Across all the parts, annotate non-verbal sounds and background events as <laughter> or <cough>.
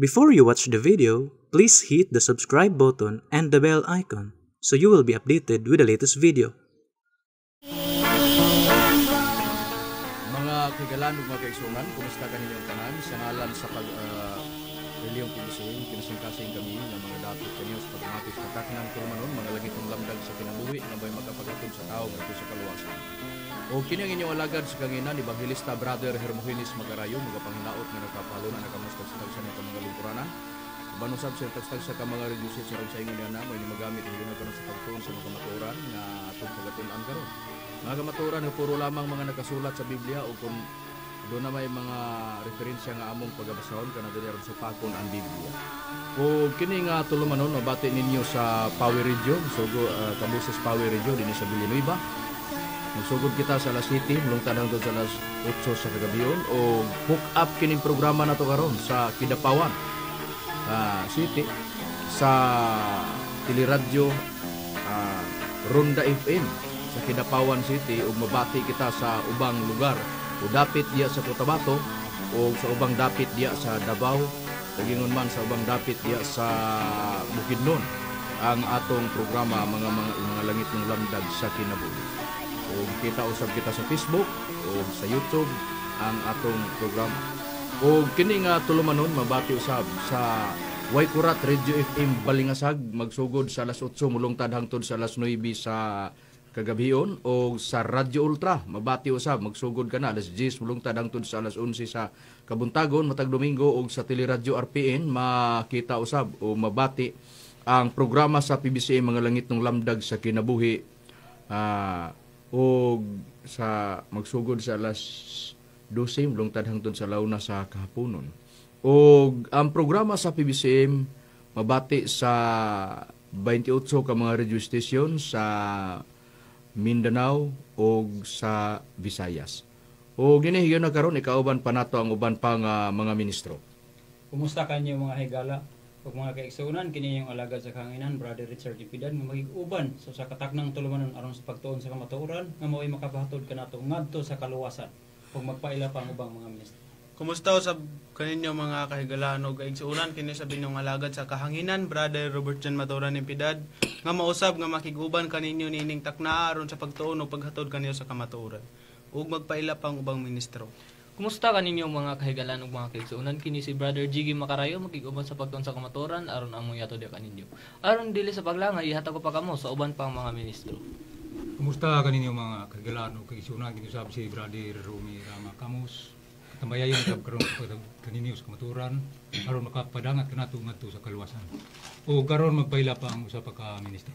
Before you watch the video, please hit the subscribe button and the bell icon so you will be updated with the latest video. Mga kagalan ug mga kumusta kaninyo tanan? Sa ngalan sa pag uh, Ilyong kinising, kinasingkasing kami ng mga dapit kaniyo sa pagmatis kataknan kurumanon, mga langit ng lamdag sa kinabuhi na may makapagatod sa tao ng sa kaluwasan. O kinang inyong alagad sa kangina ni Evangelista Brother Hermogenes Magarayo, mga panghinaot nga nakapalo na nakamusta sa tagsan ng mga lingkuranan. Banusab sa tagstag sa mga reduces sa sa ingon na may magamit hindi na sa pagtuon sa mga maturan na nga pagatun ang karon. Mga kamaturan nga puro lamang mga nakasulat sa Biblia o kung doon na may mga referensya nga among pagabasahon kana dili sa pakon ang Biblia. O kini nga no bati ninyo sa Power Radio, sugo uh, ah, Tabuses Power Radio dinhi sa Villanueva. Magsugod kita sa alas 7, mulungtan hangtod sa alas 8 sa kagabion o hook up kining programa nato karon sa Kidapawan. Uh, ah, city sa Teleradyo uh, Ronda FM sa Kidapawan City ug mabati kita sa ubang lugar o dapit diya sa Cotabato o sa ubang dapit diya sa Davao o gingon man sa ubang dapit diya sa Bukidnon ang atong programa mga mga, mga langit ng lamdag sa kinabuhi. O kita usab kita sa Facebook o sa YouTube ang atong programa. O kini nga tulumanon mabati usab sa Waikurat Radio FM Balingasag magsugod sa alas 8 mulungtad hangtod sa alas 9 sa kagabion o sa Radyo Ultra. Mabati usab, magsugod ka na alas 10 mulungtad hangtod sa alas 11 sa Kabuntagon matag Domingo o sa Teleradyo RPN makita usab o mabati ang programa sa PBCA mga langit ng lamdag sa kinabuhi uh, o sa magsugod sa alas 12 mulungtad hangtod sa launa sa kahaponon. O ang programa sa PBCM mabati sa 28 ka mga radio station sa Mindanao o sa Visayas. O ginihiyo na karon ikauban pa nato ang uban pang uh, mga ministro. Kumusta kanyo mga higala? Ug mga kaigsuonan kini yung alagad sa kanginan brother Richard Ipidan nga magiguban so sa katak ng tulumanon aron sa pagtuon sa kamatuoran nga mao'y makabahatod kanato ngadto sa kaluwasan ug magpaila pa ang ubang mga ministro. Kumusta usab kaninyo mga kahigalaan og kaig sa ulan sa alagad sa kahanginan brother Robert John Maturan Impidad nga mausab nga makiguban kaninyo nining takna aron sa pagtuon og paghatod kaninyo sa kamaturan. ug magpaila pang ubang ministro. Kumusta kaninyo mga kahigalaan ug mga kaigsuunan? kini si brother Jiggy Makarayo makiguban sa pagtuon sa kamaturan aron among yato dia kaninyo. Aron dili sa paglanga ihatag ko pa kamo sa uban pang mga ministro. Kumusta kaninyo mga kahigalaan ug kaigsuunan? kini si brother Rumi Rama Kamus tamayayon gab karon kaninius kamaturan aron makapadangat tu ngadto sa kaluwasan. O garon magpaila pa ang usa pa ka ministro.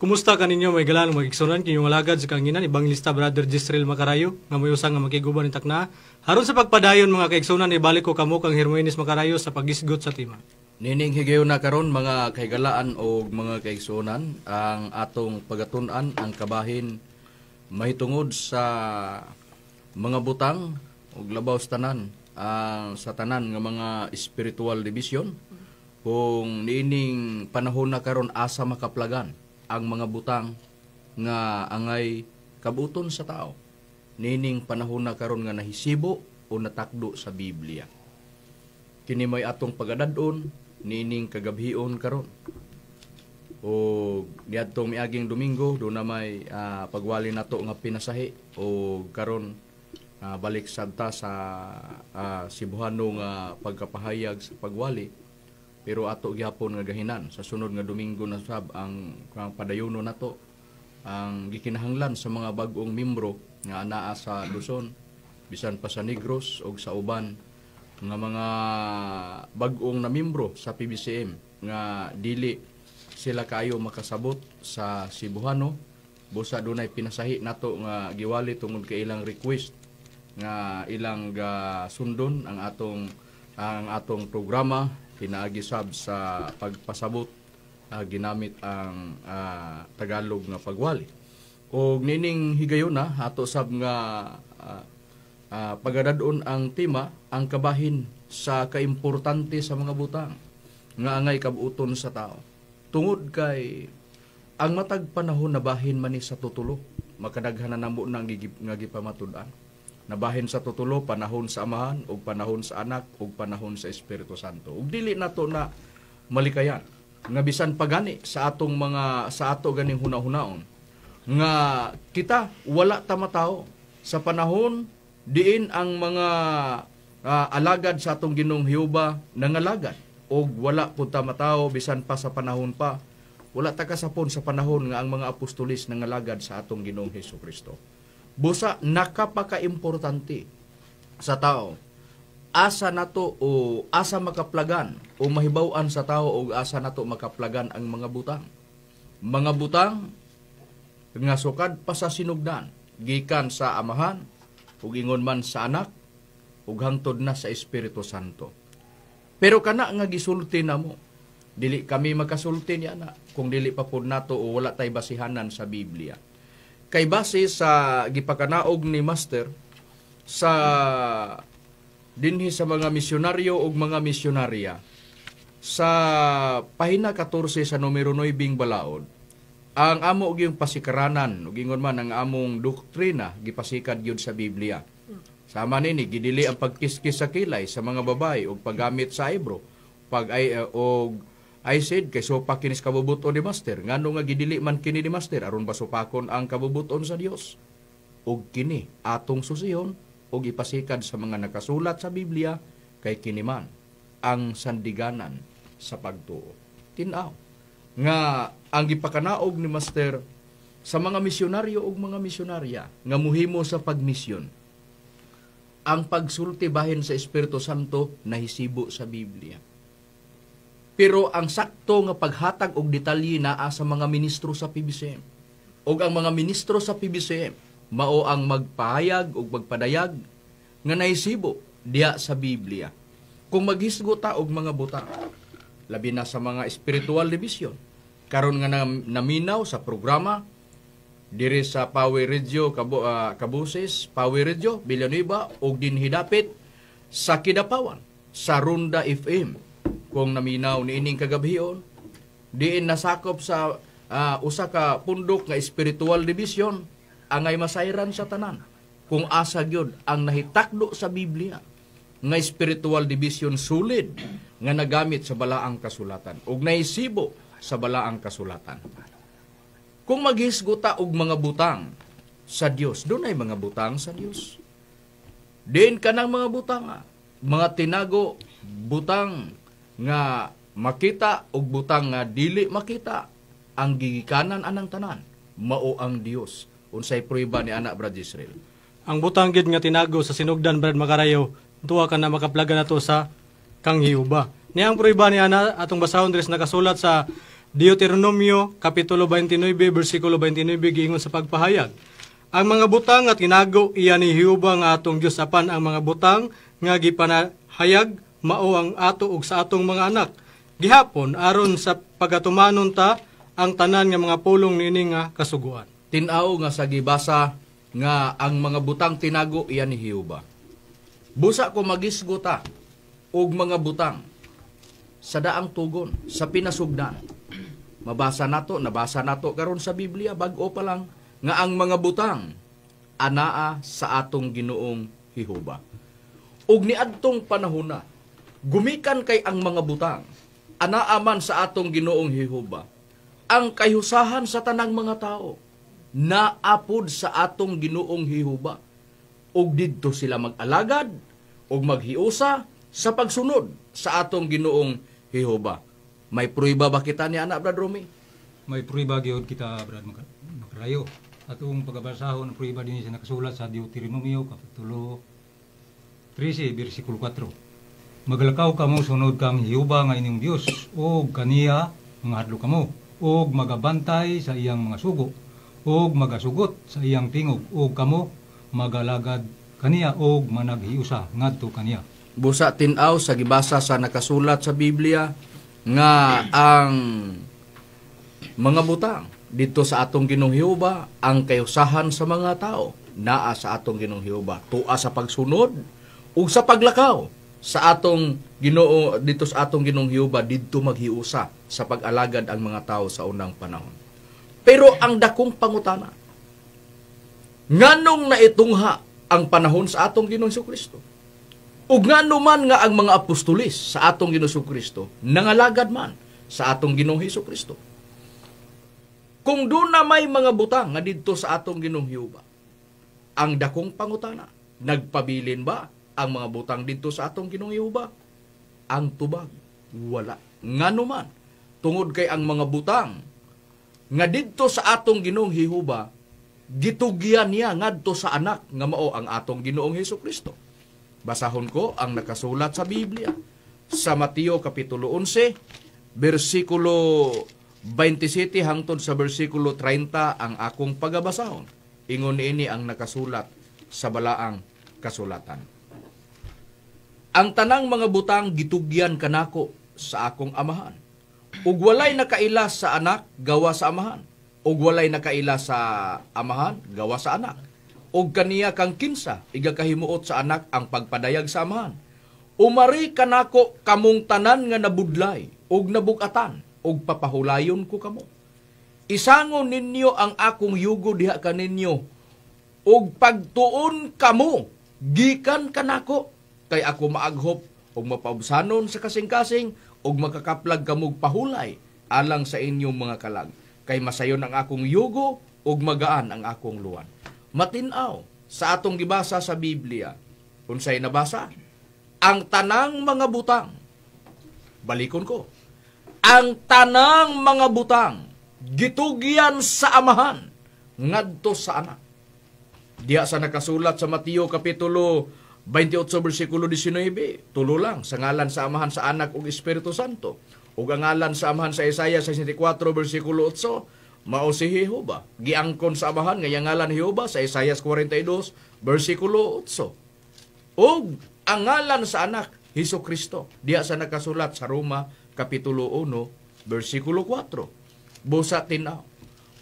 Kumusta kaninyo may galan magigsunan kinyong alagad sa kanginan ibanglista brother Gisril Makarayo nga may nga makiguban ni takna haron sa pagpadayon mga kaigsunan ibalik ko kamo kang Hermenes Makarayo sa pagisgot sa tima. Nining higayon na karon mga kaigalaan o mga kaigsunan ang atong pagatunan ang kabahin mahitungod sa mga butang og labaw sa tanan uh, sa tanan nga mga spiritual division kung niining panahon na karon asa makaplagan ang mga butang nga angay kabuton sa tao nining panahon na karon nga nahisibo o natakdo sa Biblia kini may atong pagadadon nining kagabhion karon o niadtong miaging Domingo do na may uh, pagwali nato nga pinasahi o karon uh, balik santa sa uh, ah, Sibuhanong uh, pagkapahayag sa pagwali pero ato gyapon nga gahinan sa sunod nga Domingo na sab ang, ang padayono nato ang gikinahanglan sa mga bagong membro nga anaa sa Luzon bisan pa sa Negros o sa uban nga mga bagong na membro sa PBCM nga dili sila kayo makasabot sa Cebuano busa dunay pinasahi nato nga giwali tungod kay ilang request nga ilang uh, sundon ang atong ang atong programa pinaagi sab sa pagpasabot uh, ginamit ang uh, Tagalog nga pagwali. O nining higayon na ato sab nga uh, uh, pagadadon ang tema ang kabahin sa kaimportante sa mga butang nga angay kabuton sa tao. Tungod kay ang matag panahon na bahin man sa tutulo makadaghan na namo nang nga gipamatudan nabahin sa tutulo panahon sa amahan ug panahon sa anak ug panahon sa Espiritu Santo. Ug dili nato na malikayan nga bisan pagani sa atong mga sa ato ganing hunahunaon nga kita wala ta matao sa panahon diin ang mga uh, alagad sa atong Ginoong Heoba nangalagad og wala pud ta matao bisan pa sa panahon pa wala ta kasapon sa panahon nga ang mga apostolis nangalagad sa atong Ginoong Hesus Kristo busa nakapaka-importante sa tao asa nato o asa makaplagan o mahibawan sa tao o asa nato makaplagan ang mga butang mga butang nga sukad pa sa sinugdan gikan sa amahan ug ingon man sa anak ug hangtod na sa Espiritu Santo pero kana nga gisulti na mo dili kami makasulti ni ana kung dili pa pud nato o wala tay basihanan sa Biblia kay base sa gipakanaog ni Master sa dinhi sa mga misyonaryo ug mga misyonarya sa pahina 14 sa numero 9 balaod ang amo og yung pasikaranan ug ingon man ang among doktrina gipasikad gyud sa Biblia sama nini gidili ang pagkiskis sa kilay sa mga babae ug paggamit sa ibro pag ay uh, I said, kay sopa kinis kabubuton ni Master. Ngano nga gidili man kini ni Master, aron ba sopakon ang kabubuton sa Dios? Og kini, atong susiyon, og ipasikad sa mga nakasulat sa Biblia, kay kini man, ang sandiganan sa pagtuo. Tinaw. Nga, ang gipakanaog ni Master sa mga misyonaryo og mga misyonarya nga muhimo sa pagmisyon. Ang pagsulti bahin sa Espiritu Santo na hisibo sa Biblia pero ang sakto nga paghatag og detalye naa sa mga ministro sa PBCM. Og ang mga ministro sa PBCM mao ang magpahayag og magpadayag nga naisibo diha sa Biblia. Kung maghisgo ta og mga buta, labi na sa mga spiritual division, karon nga naminaw sa programa dire sa Power Radio Kabu uh, ah, Kabuses, Power Radio Villanueva og din hidapit sa Kidapawan sa Ronda FM kung naminaw niining kagabhion oh, diin nasakop sa uh, usa ka pundok nga spiritual division angay masayran sa tanan kung asa gyud ang nahitakdo sa Biblia nga spiritual division sulid nga nagamit sa balaang kasulatan ug naisibo sa balaang kasulatan kung maghisgota og mga butang sa Dios dunay mga butang sa Dios din kanang mga butang mga tinago butang nga makita og butang nga dili makita ang gigikanan anang tanan mao ang Dios unsay prueba ni anak Brad Israel ang butang gid nga tinago sa sinugdan Brad Makarayo duha ka na makaplaga nato sa kang hiuba ni ang prueba ni ana atong basahon dres nakasulat sa Deuteronomio kapitulo 29 bersikulo 29 giingon sa pagpahayag ang mga butang nga tinago iya ni Hiuba nga atong Dios apan ang mga butang nga gipanahayag mao ang ato ug sa atong mga anak. Gihapon aron sa pagatumanon ta ang tanan nga mga pulong niini nga kasuguan. Tinaw nga sa gibasa nga ang mga butang tinago iya ni Hiuba. Busa ko magisgota ta og mga butang sa daang tugon sa pinasugdan. Mabasa nato, nabasa nato karon sa Biblia bag-o pa lang nga ang mga butang anaa sa atong Ginoong Hihuba. Ug niadtong panahon Gumikan kay ang mga butang, anaaman sa atong ginoong Hihoba, ang kayusahan sa tanang mga tao, naapod sa atong ginoong Hihoba, og didto sila mag-alagad, ug maghiusa, sa pagsunod sa atong ginoong Hihoba. May pruiba ba kita ni anak, Brad Romy? May pruiba gyud kita, Brad Magrayo. Atong pagabasahon, pruiba din sa nakasulat sa Deuteronomio, kapitulo 13, versikulo 4 maglakaw kamo sunod kang Hiuba nga inyong Dios o kaniya mga hadlo kamo o magabantay sa iyang mga sugo o magasugot sa iyang tingog o kamo magalagad kaniya o managhiusa ngadto kaniya. Busa tinaw sa gibasa sa nakasulat sa Biblia nga ang mga butang dito sa atong Ginong Hiuba ang kayusahan sa mga tao naa sa atong Ginong Hiuba tua sa pagsunod ug sa paglakaw sa atong Ginoo dito sa atong Ginoong Hiuba didto maghiusa sa pag-alagad ang mga tao sa unang panahon. Pero ang dakong pangutana nganong na itungha ang panahon sa atong Ginoong Kristo. Ug ngano man nga ang mga apostolis sa atong Ginoong Kristo nangalagad man sa atong Ginoong Hesus Kristo. Kung doon na may mga butang nga didto sa atong Ginoong Hiuba, ang dakong pangutana, nagpabilin ba ang mga butang dito sa atong Ginoong Yehova ang tubag wala nganuman tungod kay ang mga butang nga didto sa atong Ginoong hihuba, gitugyan niya ngadto sa anak nga mao ang atong Ginoong Hesus Kristo basahon ko ang nakasulat sa Biblia sa Mateo kapitulo 11 bersikulo 27 hangtod sa bersikulo 30 ang akong pagabasahon ingon ini ang nakasulat sa balaang kasulatan ang tanang mga butang gitugyan kanako sa akong amahan. Ug walay nakaila sa anak gawa sa amahan. Ug walay nakaila sa amahan gawa sa anak. Ug kaniya kang kinsa igakahimuot sa anak ang pagpadayag sa amahan. Umari kanako kamong tanan nga nabudlay ug nabukatan ug papahulayon ko kamo. Isangon ninyo ang akong yugo diha kaninyo ug pagtuon kamo gikan kanako kay ako maaghop og mapausanon sa kasing-kasing og makakaplag kamog pahulay alang sa inyong mga kalag kay masayon ang akong yugo ug magaan ang akong luwan. Matinaw sa atong gibasa sa Biblia unsay nabasa ang tanang mga butang balikon ko ang tanang mga butang gitugyan sa amahan ngadto sa anak Diya sa nakasulat sa Mateo kapitulo 28 bersikulo 19, tulo lang, sa ngalan sa Amahan sa Anak ug Espiritu Santo. Ug ang ngalan sa Amahan sa Isaiah 64 bersikulo 8, mao si Jehova. Giangkon sa Amahan nga ngalan Jehova sa Isaiah 42 bersikulo 8. Ug ang ngalan sa Anak Hesus Kristo diha sa nakasulat sa Roma kapitulo 1 bersikulo 4. Busa tinaw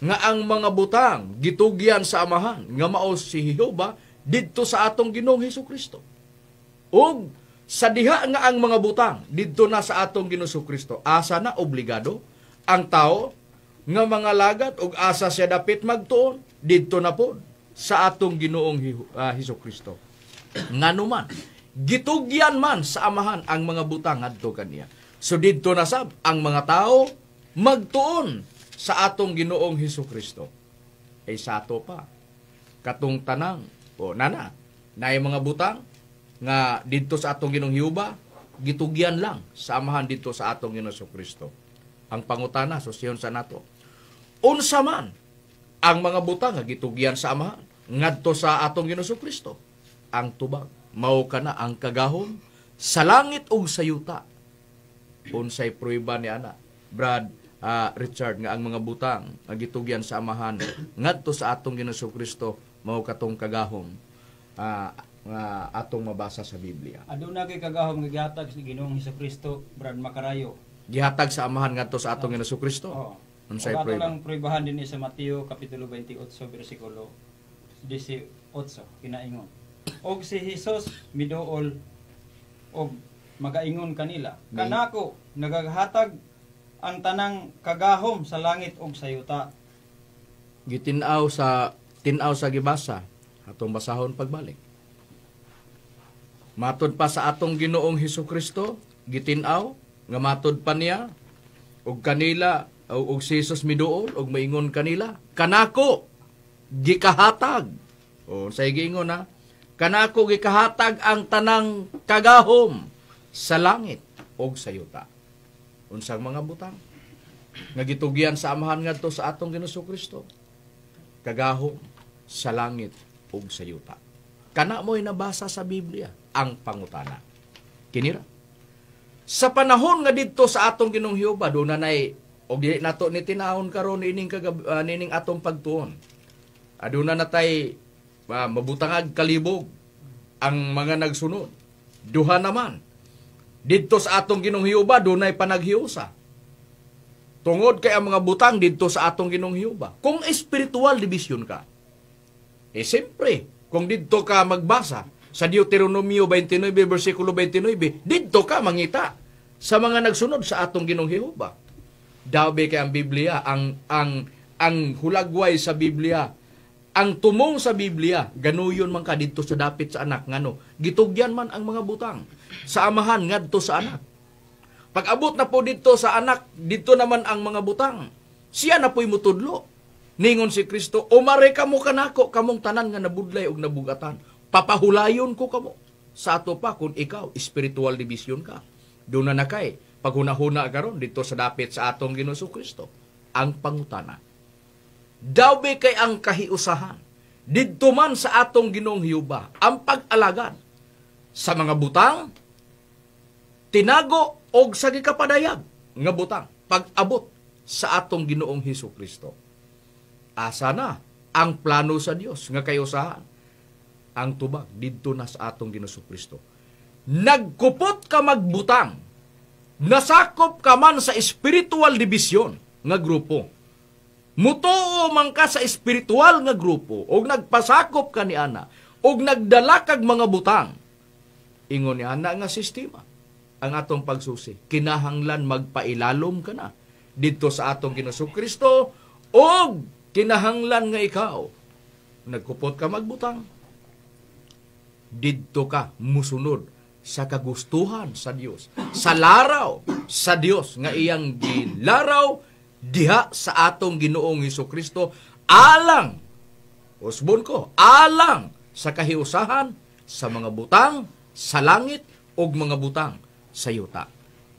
nga ang mga butang gitugyan sa amahan nga mao si Jehova didto sa atong Ginoong Hesus Kristo. Ug sa diha nga ang mga butang didto na sa atong Ginoong Kristo, asa na obligado ang tao nga mga lagat ug asa siya dapat magtuon didto na po sa atong Ginoong uh, ah, Hesus Kristo. Nganuman gitugyan man sa amahan ang mga butang adto kaniya. So didto na sab ang mga tao magtuon sa atong Ginoong Hesus Kristo. Ay eh, e, sa ato pa katong tanang o oh, nana, na mga butang nga didto sa atong Ginong Hiuba, gitugyan lang samahan dito sa atong Ginoo Kristo. Ang pangutana so sa nato. Unsa man ang mga butang nga gitugyan sa amahan ngadto sa atong Ginoo Kristo. Ang tubag mao kana ang kagahom sa langit ug sa yuta. Unsay pruweba ni ana, Brad uh, Richard nga ang mga butang nga gitugyan sa amahan ngadto sa atong Ginoo Kristo mao katong kagahom uh, nga atong mabasa sa Biblia. Aduna kay kagahom nga gihatag sa Ginoong Kristo brad makarayo. Gihatag sa amahan ngadto sa atong ah. Hesus Kristo. Oo. Unsay ano pray? lang proybahan dinhi sa Mateo kapitulo 28 bersikulo 18 kinaingon. Og si Hesus miduol og magaingon kanila. Kanako nagahatag ang tanang kagahom sa langit og sa yuta. Gitinaw sa tinaw sa gibasa atong basahon pagbalik. Matod pa sa atong Ginoong Heso Kristo gitinaw nga matod pa niya og kanila og, og si Jesus miduol og maingon kanila kanako gikahatag o say giingon na kanako gikahatag ang tanang kagahom sa langit og sa yuta unsang mga butang nga gitugyan sa amahan ngadto sa atong Ginoong Kristo kagahom sa langit ug sa yuta. Kana mo'y nabasa sa Biblia ang pangutana. Kinira. Sa panahon nga didto sa atong ginong Hiuba, do na nay og di nato ni tinaon karon ining kagab, uh, ah, nining atong pagtuon. Aduna ah, natay uh, ah, mabutangag kalibog ang mga nagsunod. Duha naman. Didto sa atong ginong Hiuba, Heoba, na'y panaghiusa. Tungod kay ang mga butang didto sa atong ginong Hiuba. Kung espiritual division ka, eh, siyempre, kung dito ka magbasa sa Deuteronomio 29, versikulo 29, dito ka mangita sa mga nagsunod sa atong ginong Jehova. Dabi kay ang Biblia, ang, ang, ang hulagway sa Biblia, ang tumong sa Biblia, ganuyon man ka dito sa dapit sa anak, ngano, gitugyan man ang mga butang sa amahan ngadto sa anak. Pag abot na po dito sa anak, dito naman ang mga butang. Siya na po'y mutudlo. Ningon si Kristo, umare ka mo kanako, kamong tanan nga nabudlay og nabugatan. Papahulayon ko kamo. Sa ato pa kung ikaw, spiritual division ka. Doon na nakay, paghunahuna karon dito sa dapit sa atong Ginoso Kristo, ang pangutana. Dawbe kay ang kahiusahan, didto man sa atong Ginoong Hiuba, ang pag-alagan sa mga butang, tinago og sa gikapadayag nga butang pag-abot sa atong Ginoong Hesus Kristo. Asa na ang plano sa Dios nga kayo sa Ang tubag didto na sa atong Ginoso Kristo. Nagkupot ka magbutang. Nasakop ka man sa spiritual division nga grupo. Mutuo man ka sa spiritual nga grupo og nagpasakop ka ni ana og nagdala kag mga butang. Ingon ni ana nga sistema ang atong pagsusi kinahanglan magpailalom ka na didto sa atong Ginoso Kristo og kinahanglan nga ikaw, nagkupot ka magbutang. Didto ka musunod sa kagustuhan sa Dios, sa laraw sa Dios nga iyang gilaraw diha sa atong Ginoong Hesus Kristo alang usbon ko alang sa kahiusahan sa mga butang sa langit og mga butang sa yuta.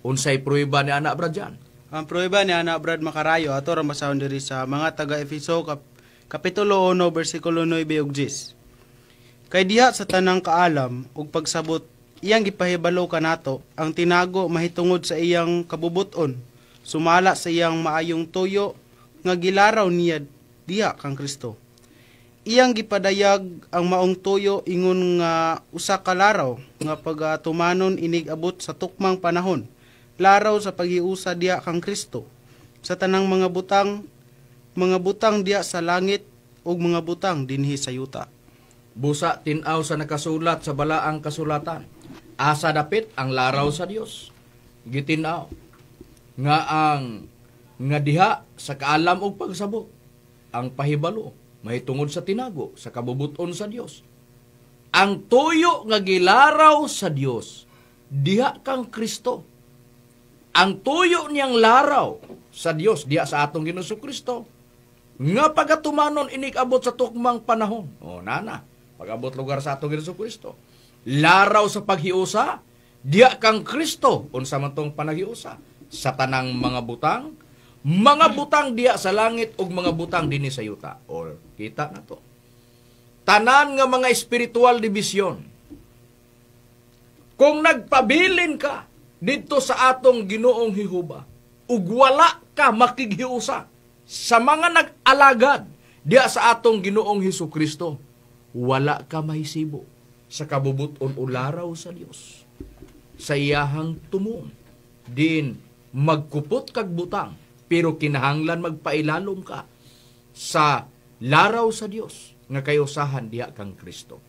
Unsay pruweba ni anak bradyan? Ang prueba ni ana Brad Makarayo ato ra masaon diri sa mga taga Efeso kap kapitulo 1 bersikulo 9 ug 10. Kay diha sa tanang kaalam ug pagsabot iyang gipahibalo kanato ang tinago mahitungod sa iyang kabubuton sumala sa iyang maayong tuyo nga gilaraw niya diha kang Kristo. Iyang gipadayag ang maong tuyo ingon nga usa ka laraw nga pagatumanon inig abot sa tukmang panahon laraw sa paghiusa diya kang Kristo sa tanang mga butang mga butang diya sa langit ug mga butang dinhi sa yuta. Busa tinaw sa nakasulat sa balaang kasulatan. Asa dapit ang laraw sa Dios. Gitinaw nga ang nga diha sa kaalam ug pagsabot ang pahibalo mahitungod sa tinago sa kabubuton sa Dios. Ang tuyo nga gilaraw sa Dios diha kang Kristo ang tuyo niyang laraw sa Dios diya sa atong Ginoo Kristo. Nga pagatumanon inikabot sa tukmang panahon. O nana, pagabot lugar sa atong Ginoo Kristo. Laraw sa paghiusa, diya kang Kristo unsa man tong panaghiusa sa tanang mga butang, mga butang diya sa langit ug mga butang dinhi sa yuta. Or kita na to. Tanan nga mga spiritual division. Kung nagpabilin ka dito sa atong Ginoong Hihuba ug wala ka makighiusa sa mga nag-alagad diya sa atong Ginoong Hesus Kristo wala ka maisibo sa kabubuton laraw sa Dios sa iyahang tumong din magkupot kag butang pero kinahanglan magpailalom ka sa laraw sa Dios nga kayusahan diha kang Kristo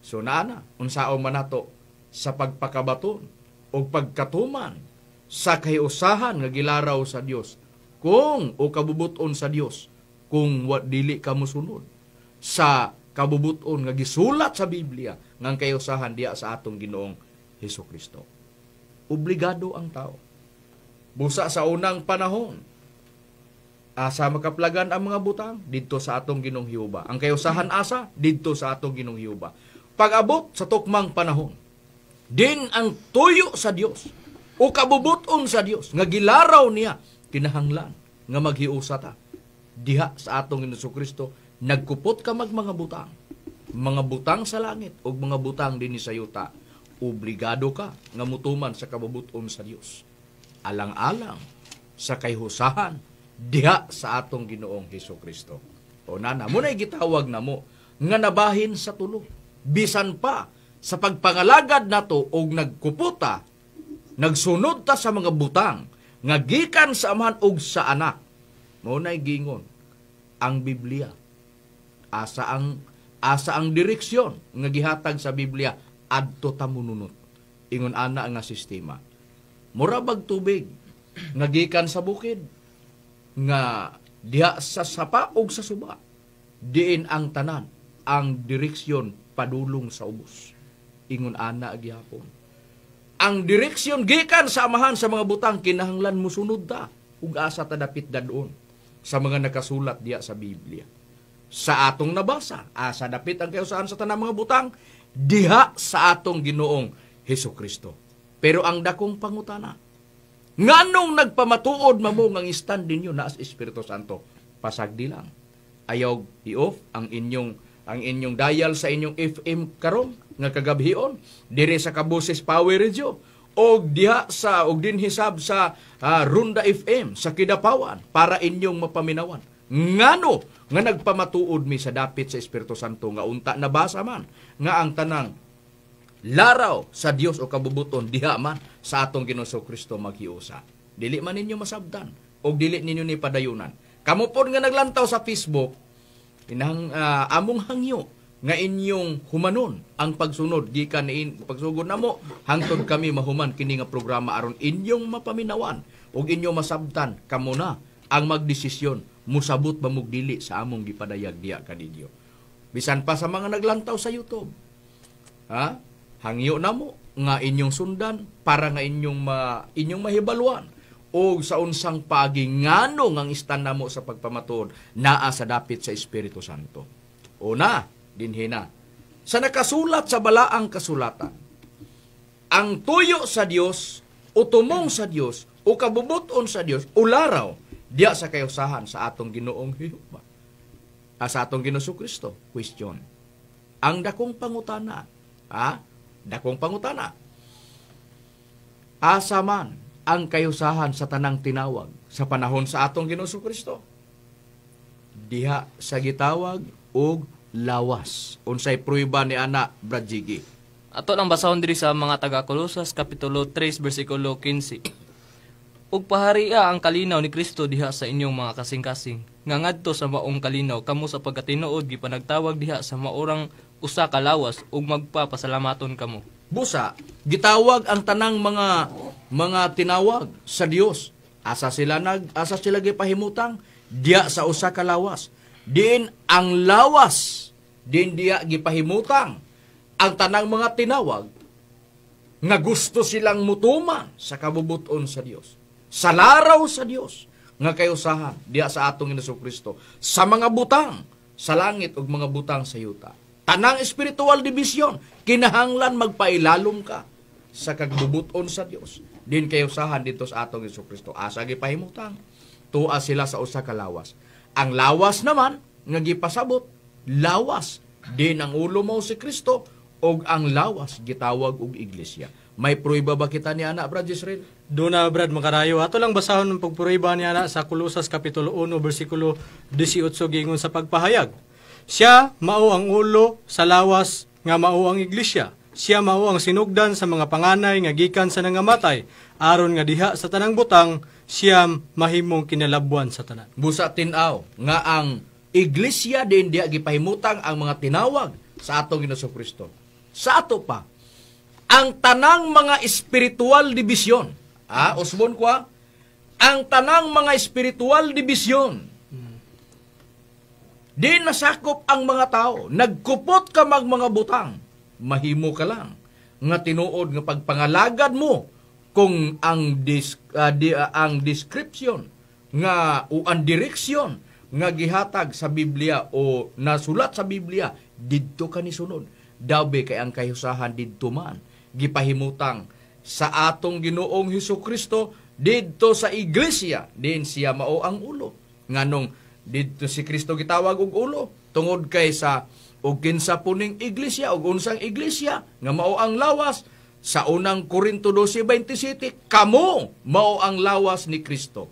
so naa na unsaon man nato sa pagpakabaton o pagkatuman sa kahiusahan nga gilaraw sa Dios kung o kabubuton sa Dios kung wa dili ka mosunod sa kabubuton nga gisulat sa Biblia ngang kayosahan diya sa atong Ginoong Hesus Kristo. Obligado ang tao. Busa sa unang panahon, asa makaplagan ang mga butang didto sa atong Ginoong Hiuba. Ang kayosahan asa didto sa atong Ginoong Hiuba. Pag-abot sa tukmang panahon, din ang tuyo sa Dios o kabubuton sa Dios nga gilaraw niya kinahanglan nga maghiusa ta diha sa atong Hesus Kristo nagkupot ka mag mga butang mga butang sa langit o mga butang dinhi sa yuta obligado ka nga mutuman sa kabubuton sa Dios alang-alang sa kayhusahan diha sa atong Ginoong Hesus Kristo o nana mo na gitawag namo nga nabahin sa tulo bisan pa sa pagpangalagad nato og nagkuputa, nagsunod ta sa mga butang nga gikan sa amahan og sa anak. Mao gingon ang Biblia. Asa ang asa ang direksyon nga gihatag sa Biblia adto ta mununot. Ingon ana nga sistema. Mura bag tubig nga gikan sa bukid nga diha sa sapa og sa suba diin ang tanan ang direksyon padulong sa ubos ingon ana gyapon ang direksyon gikan sa amahan sa mga butang kinahanglan mo sunod ta ug asa ta dapit dadon sa mga nakasulat diya sa Biblia sa atong nabasa asa dapit ang kausahan sa tanang mga butang diha sa atong Ginoong Heso Kristo pero ang dakong pangutana nganong nagpamatuod mamo ang stand ninyo na as Espiritu Santo pasagdi lang ayaw i-off ang inyong ang inyong dial sa inyong FM karon nga kagabhion dire sa Kaboses Power Radio og diha sa og din hisab sa uh, ah, Runda FM sa Kidapawan para inyong mapaminawan. Ngano nga nagpamatuod mi sa dapit sa Espiritu Santo nga unta nabasa man nga ang tanang laraw sa Dios o kabubuton diha man sa atong Ginoo Kristo maghiusa. Dili man ninyo masabdan og dili ninyo ni padayunan. Kamo pod nga naglantaw sa Facebook inang uh, among hangyo nga inyong humanon ang pagsunod gikan in pagsugod namo hangtod kami mahuman kini nga programa aron inyong mapaminawan ug inyo masabtan kamo na ang magdesisyon musabot ba mugdili sa among gipadayag diya kaninyo bisan pa sa mga naglantaw sa YouTube ha hangyo namo nga inyong sundan para nga inyong ma, inyong mahibaluan o sa unsang paginganong ang istan namo sa pagpamatuod naa sa dapit sa Espiritu Santo. Una, dinhina. Sa nakasulat sa balaang kasulatan, ang tuyo sa Dios o tumong sa Dios o kabubuton sa Dios ularaw diya sa kayusahan sa atong Ginoong Hehoba. Ah, sa atong Ginoo Kristo. Question. Ang dakong pangutana, ha? Dakong pangutana. Asa man ang kayusahan sa tanang tinawag sa panahon sa atong Ginoo Kristo. Diha sa gitawag og lawas. Unsay pruiba ni ana, Brad Jiggy. Ato lang basahon diri sa mga taga Kolosas kapitulo 3 bersikulo 15. <clears throat> Ug paharia ang kalinaw ni Kristo diha sa inyong mga kasing-kasing. Nga ngadto sa maong kalinaw kamo sa pagkatinuod gipanagtawag diha sa maorang usa ka lawas ug magpapasalamaton kamo. Busa, gitawag ang tanang mga mga tinawag sa Dios. Asa sila nag asa sila gipahimutang diha sa usa ka lawas din ang lawas din diya gipahimutang ang tanang mga tinawag nga gusto silang mutuman sa kabubuton sa Dios sa laraw sa Dios nga kayusahan diya sa atong Hesus Kristo sa mga butang sa langit ug mga butang sa yuta tanang spiritual division kinahanglan magpailalom ka sa kagbubuton sa Dios din kayusahan dito sa atong Hesus Kristo asa gipahimutang tuwa sila sa usa ka lawas ang lawas naman nga gipasabot, lawas din ang ulo mo si Kristo og ang lawas gitawag og iglesia. May pruweba ba kita ni anak Brad Israel? Do na Brad makarayo. Ato lang basahon ng pagpruweba ni ana sa Kolosas kapitulo 1 bersikulo 18 gingon sa pagpahayag. Siya mao ang ulo sa lawas nga mao ang iglesia. Siya mao ang sinugdan sa mga panganay nga gikan sa nangamatay aron nga diha sa tanang butang siyam mahimong kinalabuan sa tanan. Busa tinaw nga ang iglesia din di gipahimutang ang mga tinawag sa atong Ginoo Kristo. Sa ato pa ang tanang mga spiritual division. Ah, usbon ko ah, ang tanang mga spiritual division Di nasakop ang mga tao. Nagkupot ka mag mga butang. Mahimo ka lang. Nga tinuod nga pagpangalagad mo kung ang dis, uh, di, uh, ang description nga o ang direksyon nga gihatag sa Biblia o nasulat sa Biblia didto ka ni sunod dawbe kay ang kahiusahan didto man gipahimutang sa atong Ginoong Hesus Kristo didto sa iglesia din siya mao ang ulo nganong didto si Kristo gitawag og ulo tungod kay sa og kinsa puning iglesia og unsang iglesia nga mao ang lawas sa unang Korinto 12:27, kamo mao ang lawas ni Kristo.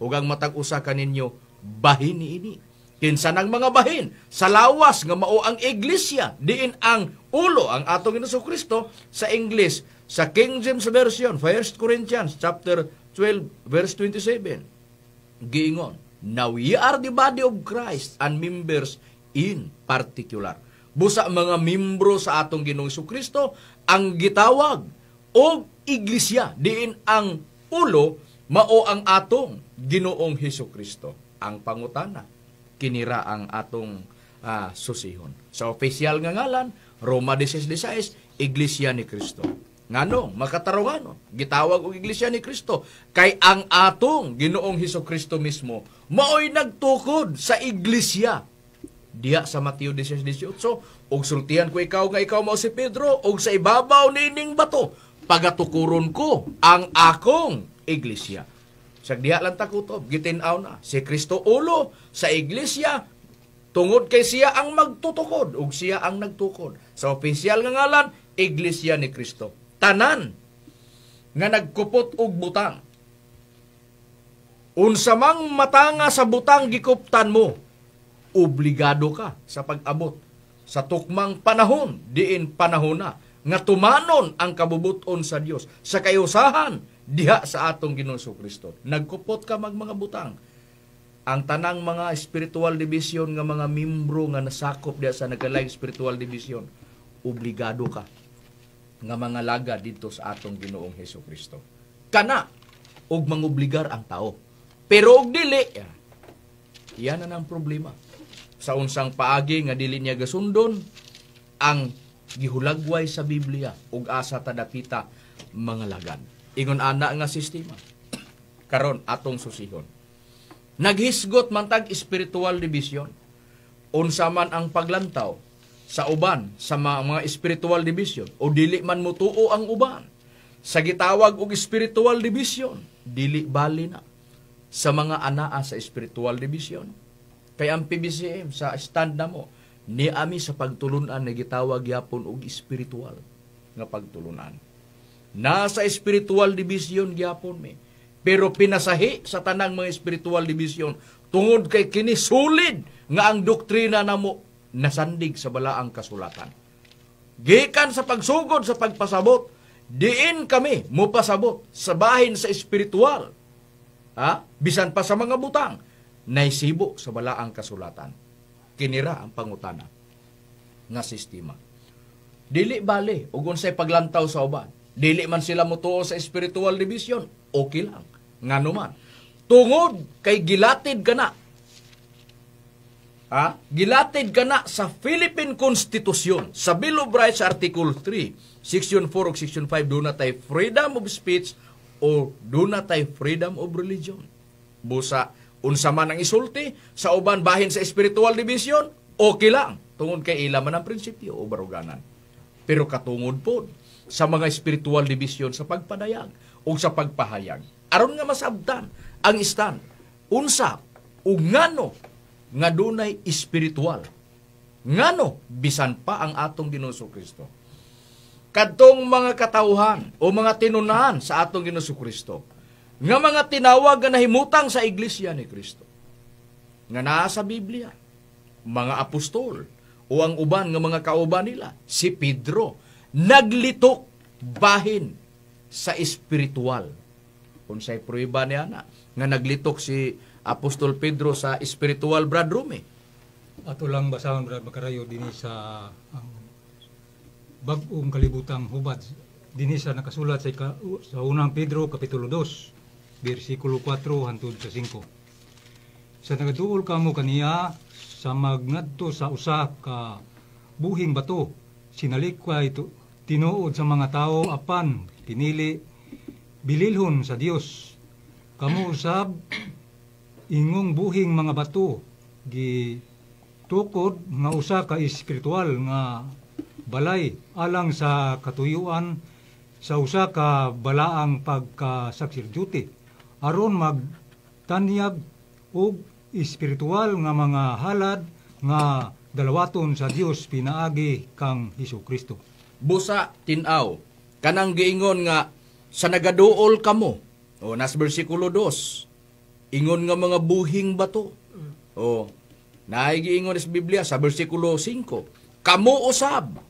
Ugang matag usa kaninyo bahin ni ini. Kinsa nang mga bahin sa lawas nga mao ang iglesia diin ang ulo ang atong Hesus Kristo sa English sa King James Version 1 Corinthians chapter 12 verse 27. Giingon, now ye are the body of Christ and members in particular busa mga membro sa atong Ginoong Kristo ang gitawag og iglesia diin ang ulo mao ang atong Ginoong Heso Kristo ang pangutana kinira ang atong uh, susihon sa official nga ngalan Roma 16:16 iglesia ni Kristo nganong makatarungano gitawag og iglesia ni Kristo kay ang atong Ginoong Heso Kristo mismo maoy nagtukod sa iglesia diya sa Mateo 16:18 og sultihan ko ikaw nga ikaw mao si Pedro og sa ibabaw nining bato pagatukuron ko ang akong iglesia. Sa diha lang ta kutob, gitinaw na si Kristo ulo sa iglesia tungod kay siya ang magtutukod ug siya ang nagtukod. Sa opisyal nga ngalan, iglesia ni Kristo. Tanan nga nagkupot og butang. Unsa mang matanga sa butang gikuptan mo, obligado ka sa pag-abot sa tukmang panahon, diin panahon na, nga tumanon ang kabubuton sa Dios sa kayusahan diha sa atong Ginoo Kristo. Nagkupot ka mag mga butang. Ang tanang mga spiritual division nga mga membro nga nasakop diha sa nagalayng spiritual division, obligado ka nga mga laga dito sa atong Ginoong Heso Kristo. Kana og mangobligar ang tao. Pero og dili, yan na ang problema sa unsang paagi nga dili niya gasundon ang gihulagway sa Biblia ug asa ta dapita mga lagad. Ingon ana nga sistema. Karon atong susihon. Naghisgot man tag spiritual division. Unsa man ang paglantaw sa uban sa mga, mga spiritual division o dili man mutuo ang uban sa gitawag og spiritual division dili bali na sa mga anaa sa spiritual division Kay ang PBCM sa stand na mo, ni ami sa pagtulunan na gitawag yapon og spiritual nga pagtulunan. Nasa spiritual division gyapon mi. Pero pinasahi sa tanang mga spiritual division tungod kay kini solid nga ang doktrina namo nasandig sa balaang kasulatan. Gikan sa pagsugod sa pagpasabot, diin kami mupasabot sa bahin sa spiritual. Ha? Bisan pa sa mga butang naisibo sa balaang kasulatan. Kinira ang pangutana nga sistema. Dili bali, ugon sa paglantaw sa uban. Dili man sila mutuo sa spiritual division, okay lang. Nga naman. Tungod kay gilatid ka na. Ha? Gilatid ka na sa Philippine Constitution, sa Bill of Rights Article 3, Section 4 o Section 5, do na tayo freedom of speech o do na tayo freedom of religion. Busa, Unsa man ang isulti sa uban bahin sa spiritual division, okay lang. Tungod kay ila man ang prinsipyo o baruganan. Pero katungod po sa mga spiritual division sa pagpadayag o sa pagpahayag. Aron nga masabdan ang stand. Unsa o ngano nga dunay spiritual. Ngano bisan pa ang atong Ginoso Kristo. Kadtong mga katauhan o mga tinunahan sa atong Ginoso Kristo nga mga tinawag nga himutang sa iglesia ni Kristo nga nasa Biblia mga apostol o ang uban nga mga kauban nila si Pedro naglitok bahin sa espiritual unsay pruiba niya na nga naglitok si Apostol Pedro sa spiritual brad room eh. Ato lang basahon brad makarayo dinhi sa ang bag-ong kalibutang hubad dinhi sa nakasulat sa, sa unang Pedro kapitulo 2 versikulo 4 hantud sa 5. Sa nagaduol kamo kaniya sa magnadto sa usa ka buhing bato sinalikwa ito tinuod sa mga tao apan pinili bililhon sa Dios kamo usab ingong buhing mga bato gi tukod nga usa ka espiritual nga balay alang sa katuyuan sa usa ka balaang pagkasaksir duty aron magtanyag og espiritual nga mga halad nga dalawaton sa Dios pinaagi kang Hesus Kristo. Busa tinaw kanang giingon nga sa nagaduol kamo. O nas bersikulo 2. Ingon nga mga buhing bato. O naay giingon sa Biblia sa bersikulo 5. Kamo usab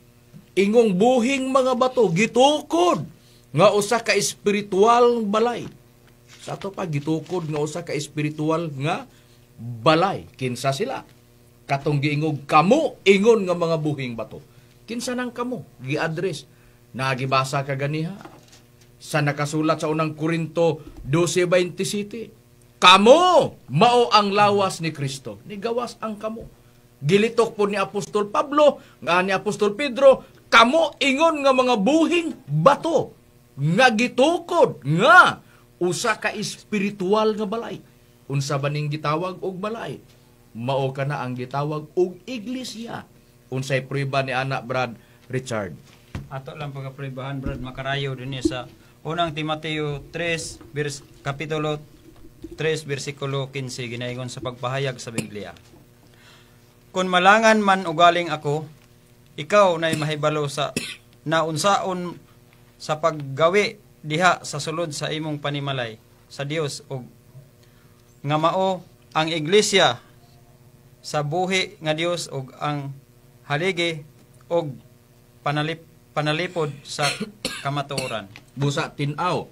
ingong buhing mga bato gitukod nga usa ka espiritual balay sa ato pa gitukod nga usa ka espiritual nga balay kinsa sila. Katong giingog kamo ingon nga mga buhing bato. Kinsa nang kamo gi-address nagibasa ka ganiha sa nakasulat sa unang Korinto 12:27. Kamo mao ang lawas ni Kristo. gawas ang kamo. Gilitok po ni Apostol Pablo, nga ni Apostol Pedro, kamo ingon nga mga buhing bato nga gitukod nga usa ka espiritual nga balay. Unsa baning gitawag og balay? Mao kana ang gitawag og iglesia. Unsay prueba ni anak Brad Richard? Ato lang pribahan Brad makarayo din sa unang Timoteo 3 vers kapitulo 3 bersikulo 15 ginaingon sa pagpahayag sa Biblia. Kung malangan man ugaling ako, ikaw na'y mahibalo sa naunsaon sa paggawi diha sa sulod sa imong panimalay sa Dios ug nga mao ang iglesia sa buhi nga Dios ug ang haligi ug panalip panalipod sa <coughs> kamatuoran. Busa tinaw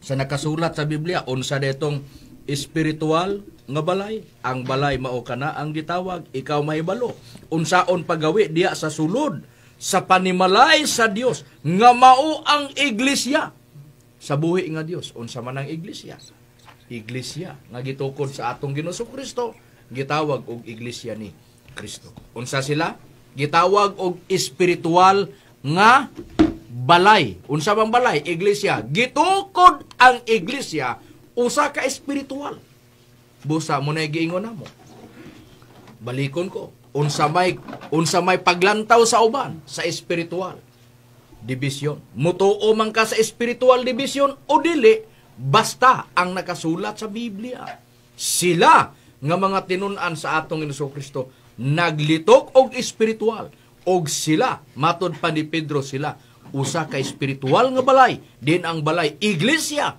sa nakasulat sa Biblia unsa detong espiritual nga balay ang balay mao kana ang gitawag ikaw mahibalo unsaon pagawi diya sa sulod sa panimalay sa Dios nga mao ang iglesia sa buhi nga Dios unsa man ang iglesia iglesia nga gitukod sa atong Ginoo Kristo gitawag og iglesia ni Kristo unsa sila gitawag og espiritual nga balay unsa bang balay iglesia gitukod ang iglesia usa ka espiritual busa mo na giingon namo balikon ko unsa may unsa may paglantaw sa uban sa espiritual division. Mutuo man ka sa espiritual division o dili basta ang nakasulat sa Biblia. Sila nga mga tinunan sa atong Inoso Kristo naglitok og espiritual og sila matud pa ni Pedro sila usa ka espiritual nga balay din ang balay iglesia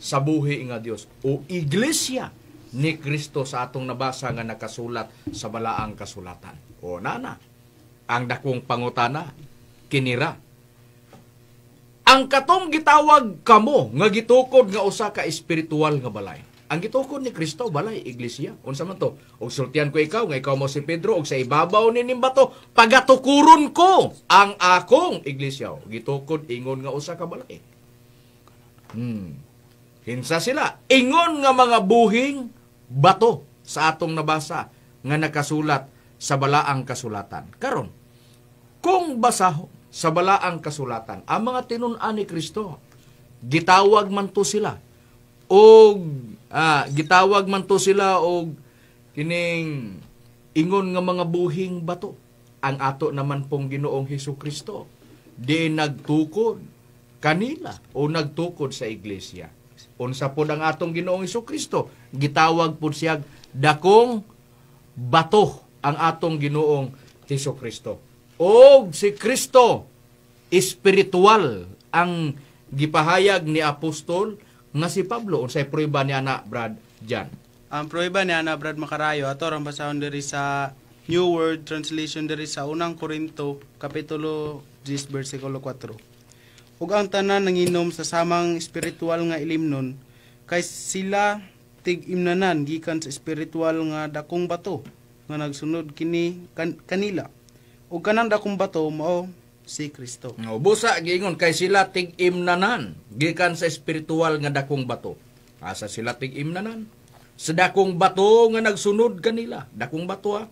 sa buhi nga Dios o iglesia ni Kristo sa atong nabasa nga nakasulat sa balaang kasulatan. O nana, ang dakong pangutana, kinira. Ang katong gitawag kamo nga gitukod nga usa ka espiritual nga balay. Ang gitukod ni Kristo balay iglesia. Unsa man to? Og sultian ko ikaw nga ikaw mo si Pedro og sa ibabaw ni nimbato pagatukuron ko ang akong iglesia. Gitukod ingon nga usa ka balay. Hmm. Kinsa sila? Ingon nga mga buhing bato sa atong nabasa nga nakasulat sa balaang kasulatan. Karon, kung basaho sa balaang kasulatan, ang mga tinun-an ni Kristo, gitawag man to sila, o ah, gitawag man to sila o kining ingon nga mga buhing bato. Ang ato naman pong ginoong Heso Kristo, di nagtukod kanila o nagtukod sa iglesia unsa pod ang atong Ginoong Kristo gitawag pod siya dakong bato ang atong Ginoong Kristo o si Kristo espiritual ang gipahayag ni apostol nga si Pablo unsay proyba ni ana Brad Jan ang proyba ni ana Brad Makarayo ato ang basahon diri sa New World Translation diri sa unang Korinto kapitulo 10 versikulo 4 ug ang tanan nanginom sa samang espiritual nga ilimnon kay sila tig-imnanan gikan sa espiritual nga dakong bato nga nagsunod kini kan, kanila ug kanang dakong bato mao si Kristo. No, busa giingon kay sila tig-imnanan gikan sa espiritual nga dakong bato. Asa sila tig-imnanan? Sa dakong bato nga nagsunod kanila, dakong bato ah.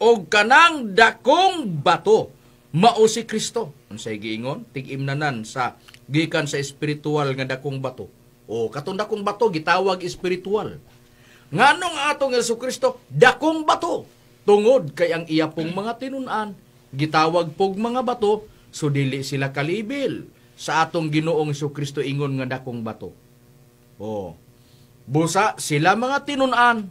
Og kanang dakong bato mao si Kristo unsay giingon tig-imnanan sa gikan sa espiritual nga dakong bato o katong dakong bato gitawag espiritual nganong atong Hesus Kristo dakong bato tungod kay ang iya pong mga tinun-an gitawag pog mga bato so dili sila kalibil sa atong Ginoong Hesus Kristo ingon nga dakong bato o busa sila mga tinun-an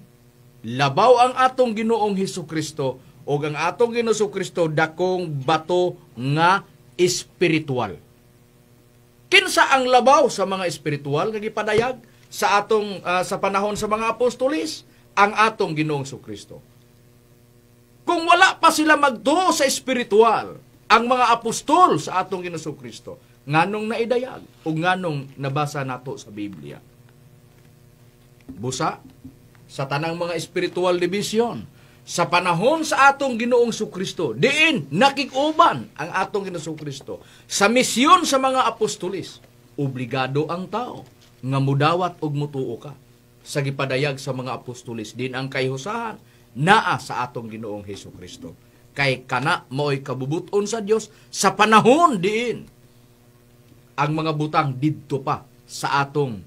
labaw ang atong Ginoong Hesus Kristo o ang atong Ginoong Kristo dakong bato nga espiritual. Kinsa ang labaw sa mga espiritual nga gipadayag sa atong uh, sa panahon sa mga apostolis ang atong Ginoong Kristo. Kung wala pa sila magduo sa espiritual ang mga apostol sa atong Ginoong Kristo, nganong naidayag o nganong nabasa nato sa Biblia. Busa sa tanang mga spiritual division sa panahon sa atong Ginoong Sukristo, diin nakikuban ang atong Ginoong Kristo sa misyon sa mga apostolis, obligado ang tao nga mudawat og mutuo ka sa gipadayag sa mga apostolis din ang kayhusahan naa sa atong Ginoong Heso Kristo. Kay kana mo'y kabubuton sa Dios sa panahon diin ang mga butang didto pa sa atong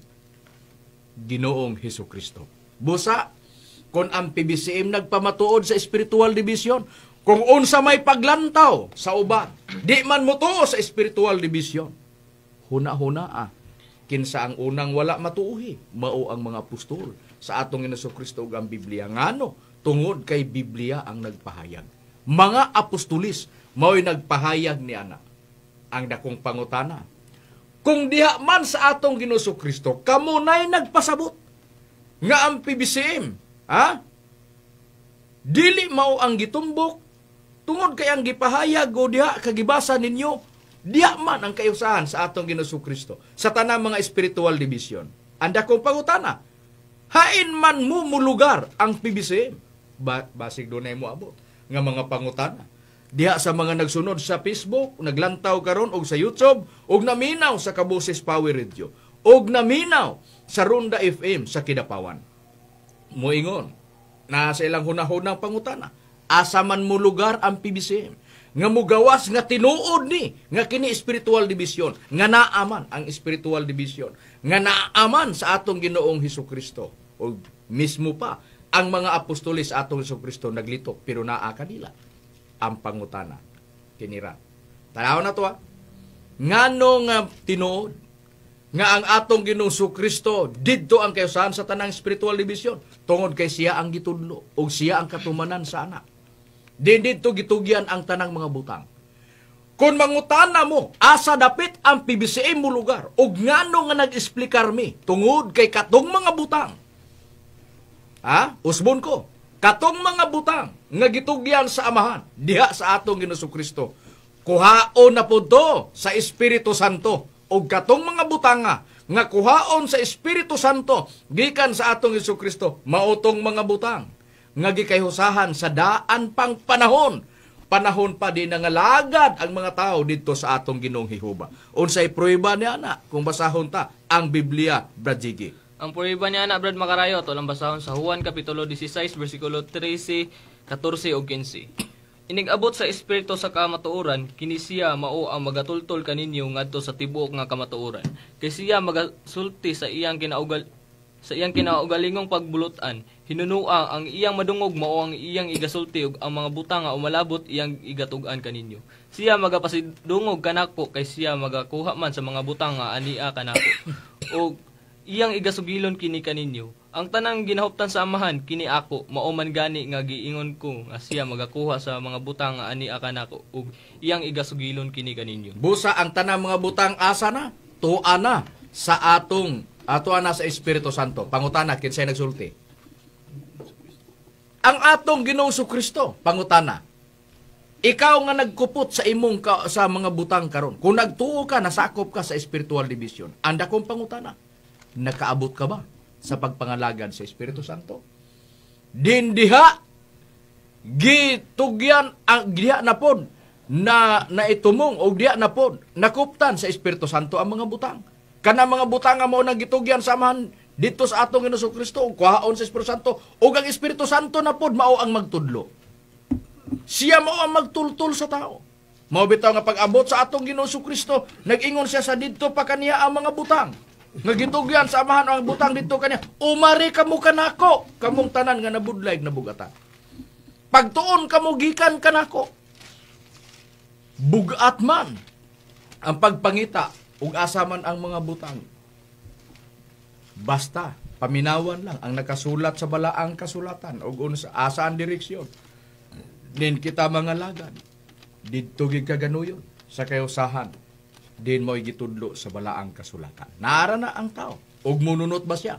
Ginoong Heso Kristo. Busa kung ang PBCM nagpamatuod sa spiritual division, kung unsa may paglantaw sa uban, di man mo to sa spiritual division. Huna-huna ah. Kinsa ang unang wala matuuhi, mao ang mga apostol sa atong Ineso Kristo ug ang Biblia. Ngano? Tungod kay Biblia ang nagpahayag. Mga apostolis, mao'y nagpahayag ni ana. Ang dakong pangutana, kung diha man sa atong Ginoso Kristo, nay nagpasabot nga ang PBCM Ha? Dili mao ang gitumbok tungod kay ang gipahayag o diha kagibasa ninyo diha man ang kayusahan sa atong Ginoo Kristo sa tanang mga spiritual division. Anda kong pangutana, hain man mo mulugar ang PBCM. Ba basig dunay mo abot nga mga pangutana. Diha sa mga nagsunod sa Facebook, naglantaw karon og sa YouTube, og naminaw sa Kaboses Power Radio, og naminaw sa Ronda FM sa Kidapawan moingon na sa ilang hunahunang pangutana, asa man mo lugar ang PBCM, nga mugawas nga tinuod ni nga kini spiritual division nga naaman ang spiritual division nga naaman sa atong Ginoong Hesus Kristo o mismo pa ang mga apostolis atong Hesus Kristo naglito pero naa kanila ang pangutana kinira tanaw na to ha ah. ngano nga tinuod nga ang atong Ginoong Kristo didto ang kayusahan sa tanang spiritual division tungod kay siya ang gitudlo ug siya ang katumanan sa anak. Din didto gitugyan ang tanang mga butang. Kung mangutana mo, asa dapit ang PBCM mo lugar, og ngano nga nag-explikar mi tungod kay katong mga butang. Ha? Usbon ko, katong mga butang nga gitugyan sa amahan diha sa atong Ginoong Kristo. Kuhaon na po to sa Espiritu Santo o katong mga butanga nga kuhaon sa Espiritu Santo gikan sa atong Hesus Kristo mautong mga butang nga gikayhusahan sa daan pang panahon panahon pa din nangalagad ang mga tao dito sa atong Ginoong Hihuba unsay pruweba ni ana kung basahon ta ang Biblia Brajigi ang pruweba ni ana brad makarayo to lang basahon sa Juan kapitulo 16 bersikulo 13 14 ug 15 Inigabot sa espiritu sa kamatuoran, kinisiya mao ang magatultol kaninyo ngadto sa tibuok nga kamatuoran. Kay siya magasulti sa iyang kinaugal sa iyang kinaugalingong pagbulutan, hinunua ang iyang madungog mao ang iyang igasulti ug ang mga butang nga umalabot iyang igatugan kaninyo. Siya magapasidungog kanako kay siya magakuha man sa mga butang nga ania kanako. <coughs> ug iyang igasugilon kini kaninyo ang tanang ginahuptan sa amahan kini ako mao man gani nga giingon ko nga siya magakuha sa mga butang ani akan ako ug iyang igasugilon kini kaninyo. Busa ang tanang mga butang asa na tuwa na sa atong ato na sa Espiritu Santo. Pangutana kinsay nagsulti. Ang atong Ginoo Kristo, pangutana. Ikaw nga nagkupot sa imong ka, sa mga butang karon. Kung nagtuo ka, nasakop ka sa spiritual division. Anda kong pangutana. Nakaabot ka ba? sa pagpangalagad sa Espiritu Santo. Dindiha gitugyan ang ah, diha na pod na naitumong og diha na pod nakuptan sa Espiritu Santo ang mga butang. Kana mga butang nga mao nang gitugyan samahan dito sa atong Ginoo Kristo og kuhaon sa Espiritu Santo og ang Espiritu Santo na pod mao ang magtudlo. Siya mao ang magtultol sa tao. Mao bitaw nga pag-abot sa atong Ginoo Kristo, nag-ingon siya sa didto pa kaniya ang mga butang. Nagintugyan sa amahan ang butang dito kanya. Umari kamo kanako, kamong tanan nga nabudlag na bugatan. Pagtuon kamo gikan kanako. Bugat man ang pagpangita ug asaman ang mga butang. Basta paminawan lang ang nakasulat sa balaang kasulatan ug unsa asa ang direksyon. Nin kita mga lagad. Didto gid kaganuyon sa kausahan din mo igitudlo sa balaang kasulatan. Naara na ang tao, ug mununot ba siya?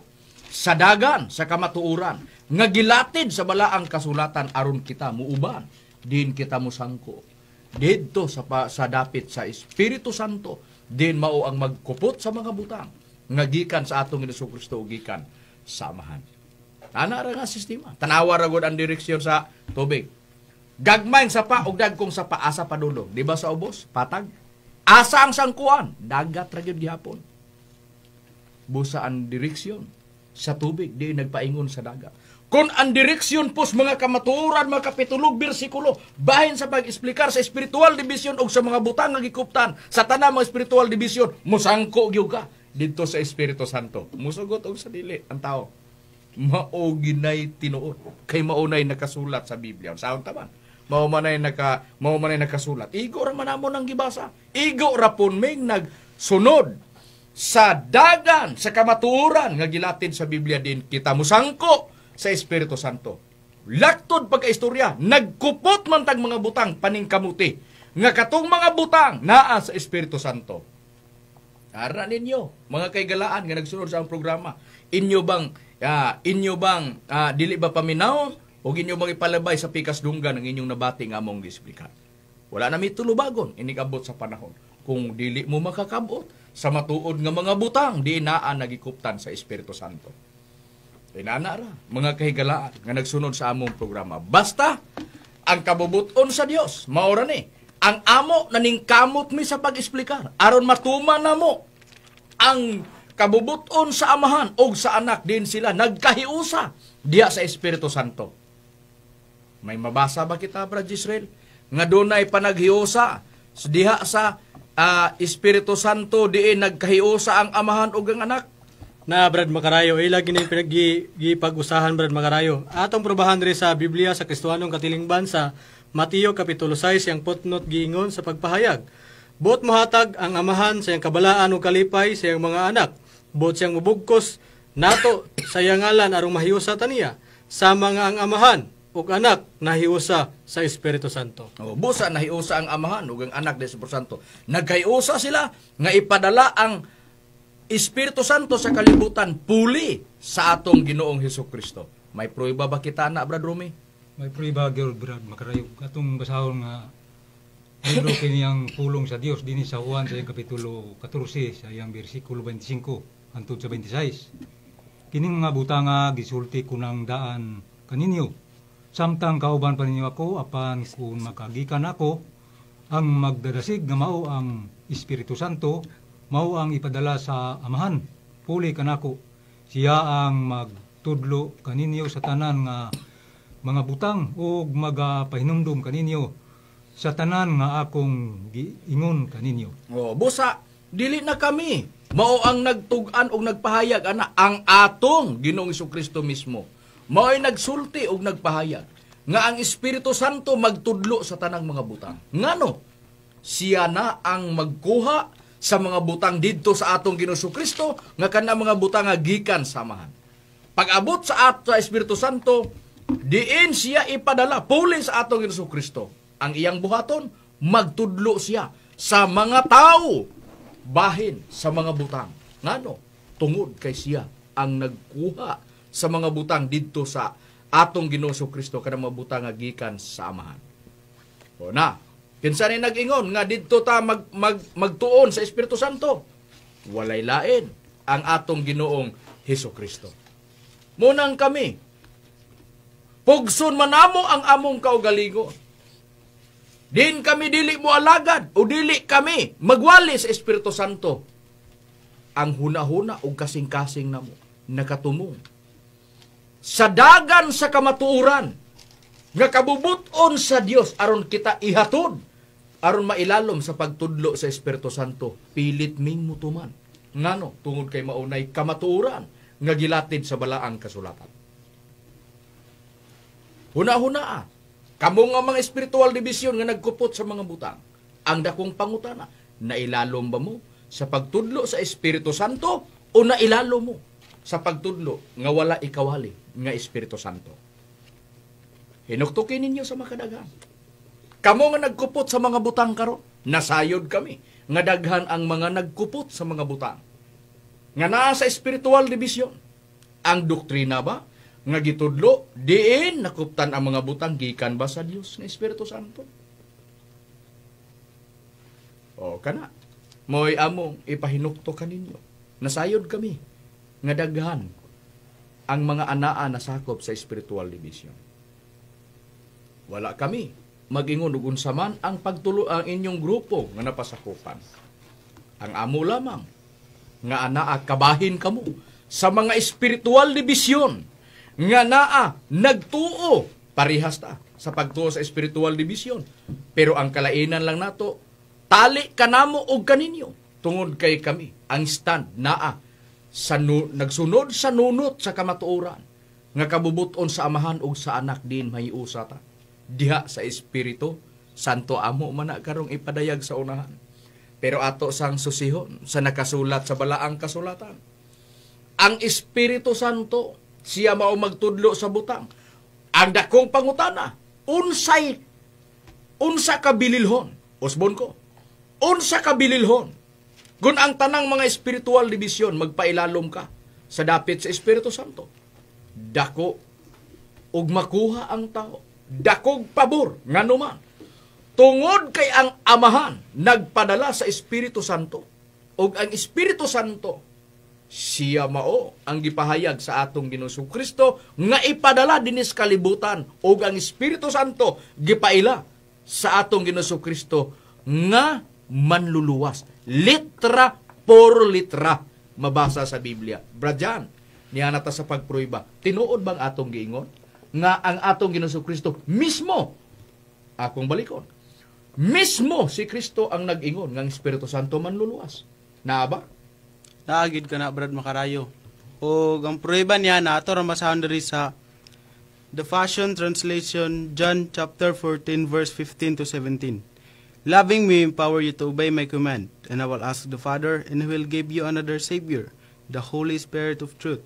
Sa dagan, sa kamatuuran, nga gilatid sa balaang kasulatan aron kita muuban, din kita mo sangko. Dito sa, sa dapit sa Espiritu Santo, din mao ang magkupot sa mga butang, nga gikan sa atong Ginoo Kristo gikan sa amahan. Ana ra nga sistema. Tanawa ra gud ang direksyon sa tubig. Gagmain sa pa ug dagkong sa paasa padulo. Di ba sa ubos? Patag. Asa ang sangkuan? Dagat ra gyud gihapon. Busa ang direksyon sa tubig di nagpaingon sa dagat. Kung ang direksyon pos mga kamaturan, mga kapitulog, bersikulo, bahin sa pag-explicar sa spiritual division o sa mga butang nga gikuptan sa tanang mga spiritual division, musangko gyud ka didto sa Espiritu Santo. Musugot og sa dili ang tao. Maoginay tinuod kay maunay nakasulat sa Biblia. Saon ta man? mao manay naka mao manay nakasulat. Igo ra manamo nang gibasa. Igo ra pun may nagsunod sa dagan sa kamaturan nga gilatin sa Biblia din kita musangko sa Espiritu Santo. Laktod pagka istorya nagkupot man tag mga butang paning kamuti nga katong mga butang naa sa Espiritu Santo. Ara ninyo, mga kaigalaan nga nagsunod sa ang programa. Inyo bang uh, inyo bang uh, dili ba paminaw o inyo ipalabay sa pikas dunggan ang inyong nabating among disiplikan. Wala na may tulubagon inigabot sa panahon. Kung dili mo makakabot sa matuod nga mga butang, di naan nagikuptan sa Espiritu Santo. Inana ra, mga kahigalaan nga nagsunod sa among programa. Basta, ang kabubuton sa Dios, maura ni, ang amo naningkamot mi sa pag-explicar. Aron matuman na mo ang kabubuton sa amahan o sa anak din sila nagkahiusa diya sa Espiritu Santo. May mabasa ba kita, Brad Israel? Nga doon ay panaghiusa, diha sa uh, Espiritu Santo, diin nagkahiusa ang amahan o ang anak. Na, Brad Makarayo, ay eh, lagi na pinag-ipag-usahan, Brad Makarayo. Atong probahan rin sa Biblia sa Kristuanong Katiling Bansa, Mateo Kapitulo 6, ang potnot giingon sa pagpahayag. Bot muhatag ang amahan sa iyang kabalaan o kalipay sa iyang mga anak. Bot siyang mubugkos nato sa iyangalan aron mahiusa taniya. sa mga ang amahan, o anak nahiusa sa Espiritu Santo. O, busa nahiusa ang amahan ug ang anak ni Espiritu Santo. Nagkayusa sila nga ipadala ang Espiritu Santo sa kalibutan puli sa atong Ginoong Hesus Kristo. May pruiba ba kita na, Brad Romy? May pruiba, Gerald Brad. Makarayo. Katong basahon nga Libro <laughs> kiniyang pulong sa Dios dinhi sa Juan sa kapitulo 14 sa iyang bersikulo 25 hangtod sa 26. Kining nga buta nga gisulti kunang daan kaninyo Samtang kauban pa ninyo ako, apan kung makagikan ako, ang magdadasig nga mao ang Espiritu Santo, mao ang ipadala sa Amahan. Puli kanako. Siya ang magtudlo kaninyo sa tanan nga mga butang o magapahinumdum kaninyo sa tanan nga akong giingon kaninyo. Oh, busa, dili na kami. Mao ang nagtugan o nagpahayag ana ang atong Ginoong Kristo mismo mao'y nagsulti ug nagpahayag nga ang Espiritu Santo magtudlo sa tanang mga butang. Ngano? Siya na ang magkuha sa mga butang didto sa atong Ginoso Kristo nga kana mga butang nga gikan samahan. Pag-abot sa ato sa Espiritu Santo, diin siya ipadala pulis sa atong Ginoso Kristo. Ang iyang buhaton magtudlo siya sa mga tao bahin sa mga butang. Ngano? Tungod kay siya ang nagkuha sa mga butang didto sa atong Ginoo Kristo kada mga butang nga gikan sa amahan. O na, kinsa ni nag-ingon nga didto ta mag, mag, magtuon sa Espiritu Santo? Walay lain ang atong Ginoong Heso Kristo. Munang kami, pugson manamo ang among kaugalingon. Din kami dili mo alagad o dili kami magwali sa Espiritu Santo. Ang huna-huna o kasing-kasing na mo, nakatumong sa dagan sa kamatuoran nga kabubuton sa Dios aron kita ihatod aron mailalom sa pagtudlo sa Espiritu Santo pilit ming mutuman ngano tungod kay maunay kamatuoran nga gilatid sa balaang kasulatan huna-huna kamo nga mga spiritual division nga nagkupot sa mga butang ang dakong pangutana nailalom ba mo sa pagtudlo sa Espiritu Santo o nailalo mo sa pagtudlo nga wala ikawali nga Espiritu Santo. Hinuktukin ninyo sa makadagan. Kamo nga nagkupot sa mga butang karon, nasayod kami nga daghan ang mga nagkupot sa mga butang. Nga nasa spiritual division. Ang doktrina ba nga gitudlo diin nakuptan ang mga butang gikan ba sa Dios nga Espiritu Santo? O kana, mo'y among ipahinukto kaninyo. Nasayod kami nga daghan ang mga anaa na sakop sa spiritual division. Wala kami magingon ug unsa man ang pagtulo ang inyong grupo nga napasakupan. Ang amo lamang nga anaa kabahin kamo sa mga spiritual division nga naa nagtuo parihas ta sa pagtuo sa spiritual division. Pero ang kalainan lang nato tali kanamo og kaninyo tungod kay kami ang stand naa sa nagsunod sa nunot sa kamatuoran nga kabubuton sa amahan ug sa anak din may usa ta diha sa espiritu santo amo man karong ipadayag sa unahan pero ato sang susihon sa nakasulat sa balaang kasulatan ang espiritu santo siya mao magtudlo sa butang ang dakong pangutana unsay unsa kabililhon usbon ko unsa kabililhon Gun ang tanang mga spiritual division, magpailalom ka sa dapit sa Espiritu Santo. Dako ug makuha ang tao. Dakog pabor nganuman. Tungod kay ang amahan nagpadala sa Espiritu Santo ug ang Espiritu Santo siya mao ang gipahayag sa atong Ginoong Kristo nga ipadala dinis kalibutan ug ang Espiritu Santo gipaila sa atong Ginoong Kristo nga manluluwas. Litra por litra mabasa sa Biblia. Bradyan, niya nata sa pagpruiba. Tinuod bang atong giingon? Nga ang atong Ginoso Kristo mismo akong balikon. Mismo si Kristo ang nag-ingon ng Espiritu Santo manluluwas. Naaba? Naagid ka na, Brad Makarayo. O ang pruiba niya na ato ramasahan diri sa The Fashion Translation John chapter 14 verse 15 to 17. Loving me empower you to obey my command, and I will ask the Father, and he will give you another Savior, the Holy Spirit of truth,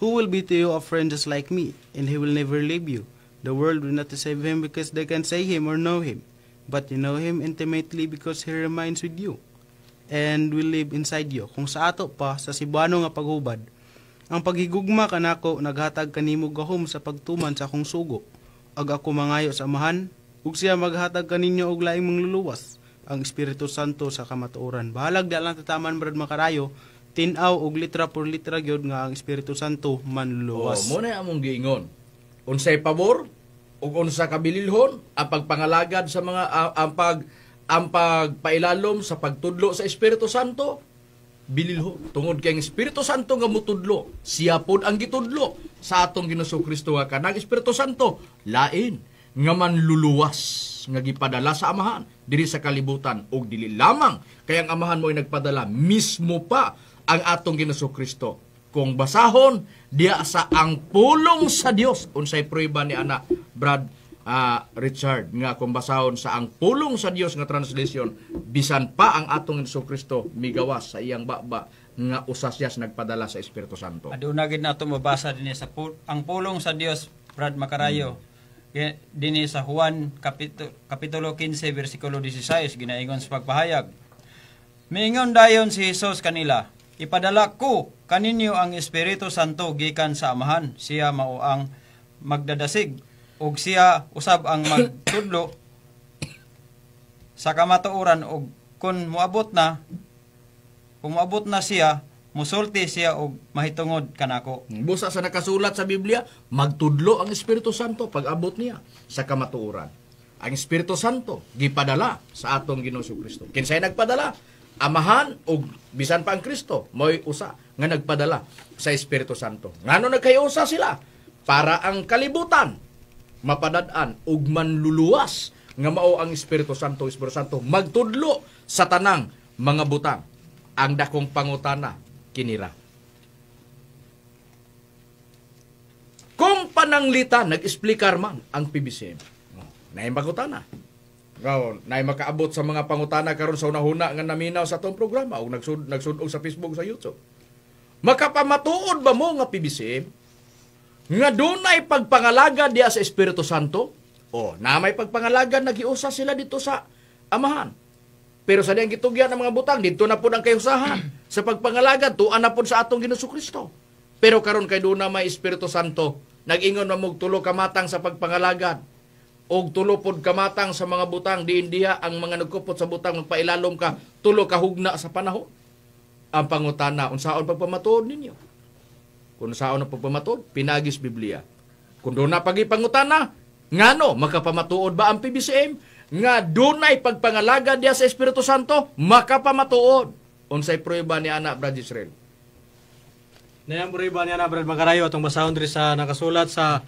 who will be to you a friend just like me, and he will never leave you. The world will not save him because they can say him or know him, but you know him intimately because he remains with you and will live inside you. Kung sa ato pa, sa Sibano nga paghubad, ang paghigugma kanako naghatag kanimo gahom sa pagtuman sa akong sugo, ag ako mangayo sa mahan, ug siya maghatag kaninyo og laing mangluluwas ang Espiritu Santo sa kamatuoran. Bahalag da lang tataman brad makarayo tinaw og litra por litra gyud nga ang Espiritu Santo manluluwas. Oh, mo na among giingon. Unsay pabor ug unsa kabililhon ang pagpangalagad sa mga uh, ang pag ang pagpailalom sa pagtudlo sa Espiritu Santo bililho tungod kay ang Espiritu Santo nga mutudlo siya pod ang gitudlo sa atong Ginoo Kristo nga kanang Espiritu Santo lain nga man luluwas nga gipadala sa amahan diri sa kalibutan og dili lamang kay ang amahan mo ay nagpadala mismo pa ang atong Ginoso Kristo kung basahon diya sa ang pulong sa Dios unsay prueba ni ana Brad uh, Richard nga kung basahon sa ang pulong sa Dios nga translation bisan pa ang atong Ginoso Kristo migawas sa iyang baba nga usasyas nagpadala sa Espiritu Santo aduna gid nato mabasa dinhi sa pul- ang pulong sa Dios Brad Makarayo hmm Dini sa Juan Kapitulo, 15 bersikulo 16 ginaingon sa pagpahayag. Miingon dayon si Hesus kanila, Ipadala ko kaninyo ang Espiritu Santo gikan sa Amahan, siya mao ang magdadasig ug siya usab ang magtudlo sa kamatuoran ug kun moabot na kung moabot na siya musulti siya og mahitungod kanako. Hmm, busa sa nakasulat sa Biblia, magtudlo ang Espiritu Santo pag abot niya sa kamatuoran. Ang Espiritu Santo gipadala sa atong Ginoo Kristo. Kinsay nagpadala? Amahan og bisan pa ang Kristo, moy usa nga nagpadala sa Espiritu Santo. Ngano nagkayusa sila? Para ang kalibutan mapadadaan og manluluwas nga mao ang Espiritu Santo, Espiritu Santo magtudlo sa tanang mga butang ang dakong pangutana kinira. Kung pananglita, nag-explikar man ang PBCM. Oh, naimbagutan na. Gawon, na sa mga pangutana karon sa unahuna nga naminaw sa atong programa o nagsud nagsunog sa Facebook sa YouTube. Makapamatuod ba mo nga PBCM nga dunay pagpangalaga diya sa Espiritu Santo? O, na may pagpangalaga nagiusa sila dito sa amahan. Pero sa diyang gitugyan ng mga butang, dito na po ang kayusahan sa pagpangalagad tuan anapon sa atong Ginoo Kristo. Pero karon kay doon na may Espiritu Santo, nagingon mamog tulo kamatang sa pagpangalagad og tulo pod kamatang sa mga butang di diha ang mga nagkupot sa butang magpailalom ka tulo ka hugna sa panahon. Ang pangutana unsaon pagpamatud ninyo? kun saon ang pagpamatud, pinagis Biblia. kun do na pagipangutana, ngano makapamatuod ba ang PBCM? Nga dunay pagpangalagad diya sa Espiritu Santo, makapamatuod unsay prueba ni anak Brad Israel. Nayang prueba ni anak Brad Magarayo atong basahon diri sa nakasulat sa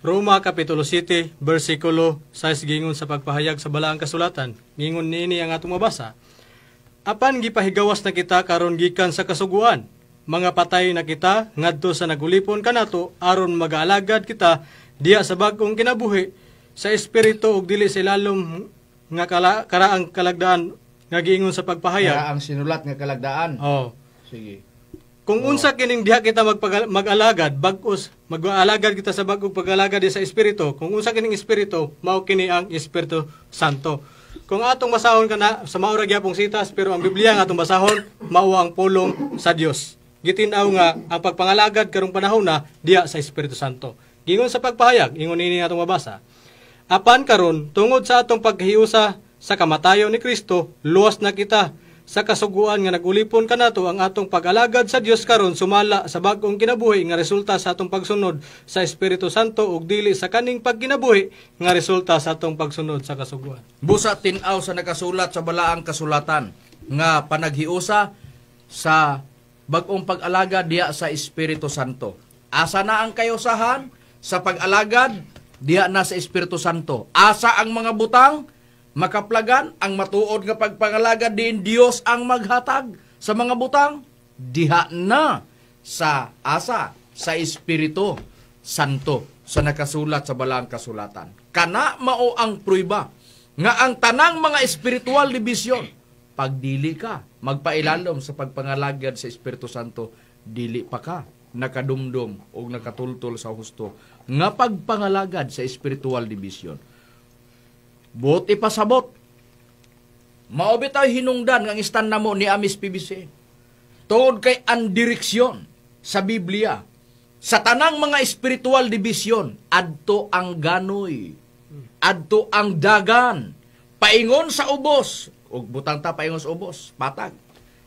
Roma Kapitulo 7, versikulo 6 gingon sa pagpahayag sa balaang kasulatan, gingon niini ang atong mabasa. Apan gipahigawas na kita karon gikan sa kasuguan, mga patay na kita ngadto sa nagulipon kanato aron magaalagad kita diha sa bagong kinabuhi sa espiritu ug dili sa lalom nga kala, karaang kalagdaan nga giingon sa pagpahayag. Karaang sinulat nga kalagdaan. Oh. Sige. Kung oh. unsa kining diha kita magpag, mag-alagad, bagos mag-alagad kita sa bagong pag-alagad sa espiritu. Kung unsa kining espiritu, mao kini ang Espiritu Santo. Kung atong basahon kana sa maura gyapong sitas pero ang Biblia nga atong basahon mao ang pulong sa Dios. Gitinaw nga ang pagpangalagad karong panahon na diha sa Espiritu Santo. Gingon sa pagpahayag, ingon ini atong mabasa Apan karon tungod sa atong paghiusa sa kamatayon ni Kristo, luwas na kita sa kasuguan nga nagulipon kanato ang atong pag-alagad sa Dios karon sumala sa bag-ong kinabuhi nga resulta sa atong pagsunod sa Espiritu Santo ug dili sa kaning pagkinabuhi nga resulta sa atong pagsunod sa kasuguan. Busa tin-aw sa nakasulat sa balaang kasulatan nga panaghiusa sa bag-ong pag-alaga diya sa Espiritu Santo. Asa na ang kayosahan sa pag-alagad diha na sa Espiritu Santo. Asa ang mga butang? Makaplagan ang matuod nga pagpangalaga din Dios ang maghatag sa mga butang diha na sa asa sa Espiritu Santo sa nakasulat sa balang kasulatan. Kana mao ang pruiba nga ang tanang mga espiritual division pagdili ka magpailalom sa pagpangalagad sa Espiritu Santo dili pa ka nakadumdum o nakatultol sa husto nga pagpangalagad sa spiritual division. Buti pa sabot. tayo hinungdan ng istan namo ni Amis PBC. Tungod kay ang direksyon sa Biblia, sa tanang mga spiritual division, adto ang ganoy, adto ang dagan, paingon sa ubos, ug butang ta paingon sa ubos, patag.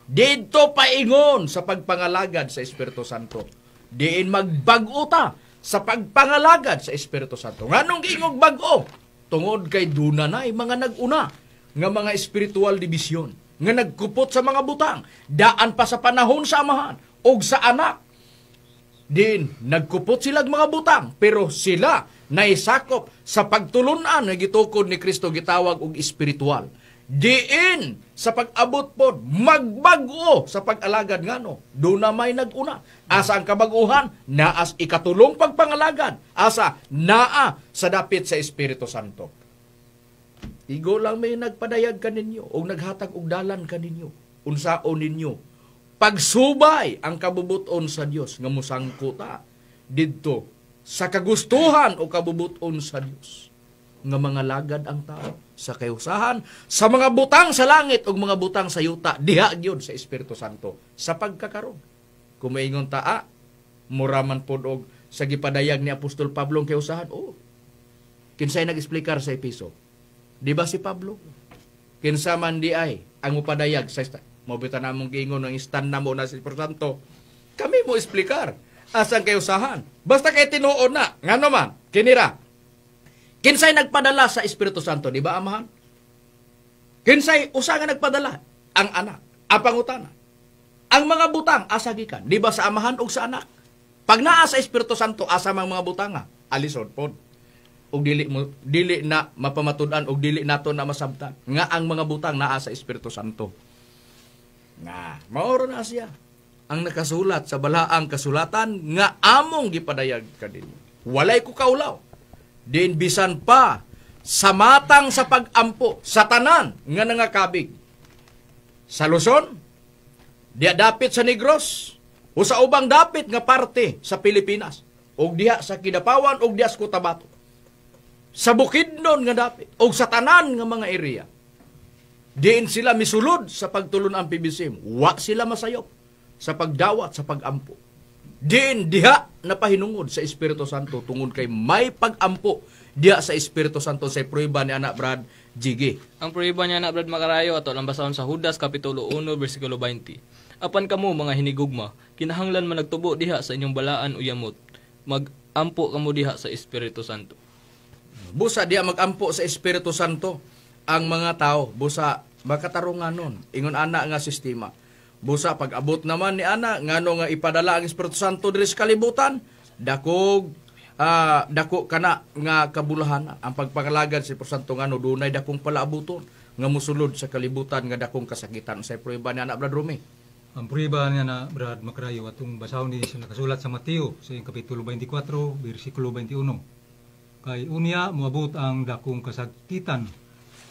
Dito paingon sa pagpangalagad sa Espiritu Santo. Diin magbag-o ta sa pagpangalagad sa Espiritu Santo. Nganong giingog bag-o? Tungod kay duna na mga naguna nga mga spiritual division nga nagkupot sa mga butang daan pa sa panahon sa amahan og sa anak din nagkupot silag mga butang pero sila naisakop sa pagtulunan nga gitukod ni Kristo gitawag og spiritual diin sa pag-abot po, magbago sa pag-alagad nga no. Doon na may naguna. Asa ang kabaguhan? Naas ikatulong pagpangalagad. Asa? Naa sa dapit sa Espiritu Santo. Igo lang may nagpadayag kaninyo o naghatag og dalan kaninyo. Unsaon ninyo. Pagsubay ang kabubuton sa Diyos nga musangkuta didto sa kagustuhan o kabubuton sa Diyos nga mga lagad ang tao sa kayusahan, sa mga butang sa langit ug mga butang sa yuta, diha gyud sa Espiritu Santo sa pagkakaron. Kumaingon taa, ah, muraman pod og sa gipadayag ni Apostol Pablo ang kayusahan. Oo. Oh. Kinsay nag-explikar sa episo. Di ba si Pablo? Kinsa man di ay ang upadayag sa mabita na mong giingon ng stand na mo na si Espiritu Santo. Kami mo explikar asang kayusahan. Basta kay tinuon na, ngano man, kinira, Kinsay nagpadala sa Espiritu Santo, di ba, amahan? Kinsay usa nga nagpadala ang anak, ang pangutana. Ang mga butang asa gikan, di ba sa amahan o sa anak? Pag naa sa Espiritu Santo asa mang mga butanga, alisod pod. Og dili mo dili na mapamatudan og dili nato na masabtan nga ang mga butang naa sa Espiritu Santo. Nga, maoro na siya ang nakasulat sa balaang kasulatan nga among gipadayag kadin. Walay ko kaulaw din bisan pa sa matang sa pagampo sa tanan nga nangakabig. Sa Luzon, diha dapit sa Negros o sa ubang dapit nga parte sa Pilipinas o diha sa Kidapawan o diha sa Cotabato. Sa Bukidnon nga dapit o sa tanan nga mga area. Diin sila misulod sa pagtulon ang PBCM. Wa sila masayop sa pagdawat sa pagampo. Din diha napahinungod sa Espiritu Santo tungod kay may pag-ampo diha sa Espiritu Santo sa proiba ni anak Brad Jigi. Ang proiba ni anak Brad Makarayo ato lang basahon sa Judas kapitulo 1 bersikulo 20. Apan kamo mga hinigugma, kinahanglan man nagtubo diha sa inyong balaan uyamot. Mag-ampo kamo diha sa Espiritu Santo. Busa diha mag-ampo sa Espiritu Santo ang mga tao, busa makatarungan nun, ingon ana nga sistema Busa pag-abot naman ni ana ngano nga ipadala ang Espiritu Santo diri sa kalibutan, dakog uh, dako kana nga kabulahan ang pagpangalagad sa si Espiritu Santo ngano dunay dakong palaabuton nga musulod sa kalibutan nga dakong kasakitan sa prueba ni ana Brad Rumi. Ang prueba niya na Brad Makrayo atong basahon ni sa nakasulat sa Mateo sa kapitulo 24 bersikulo 21. Kay unya moabot ang dakong kasakitan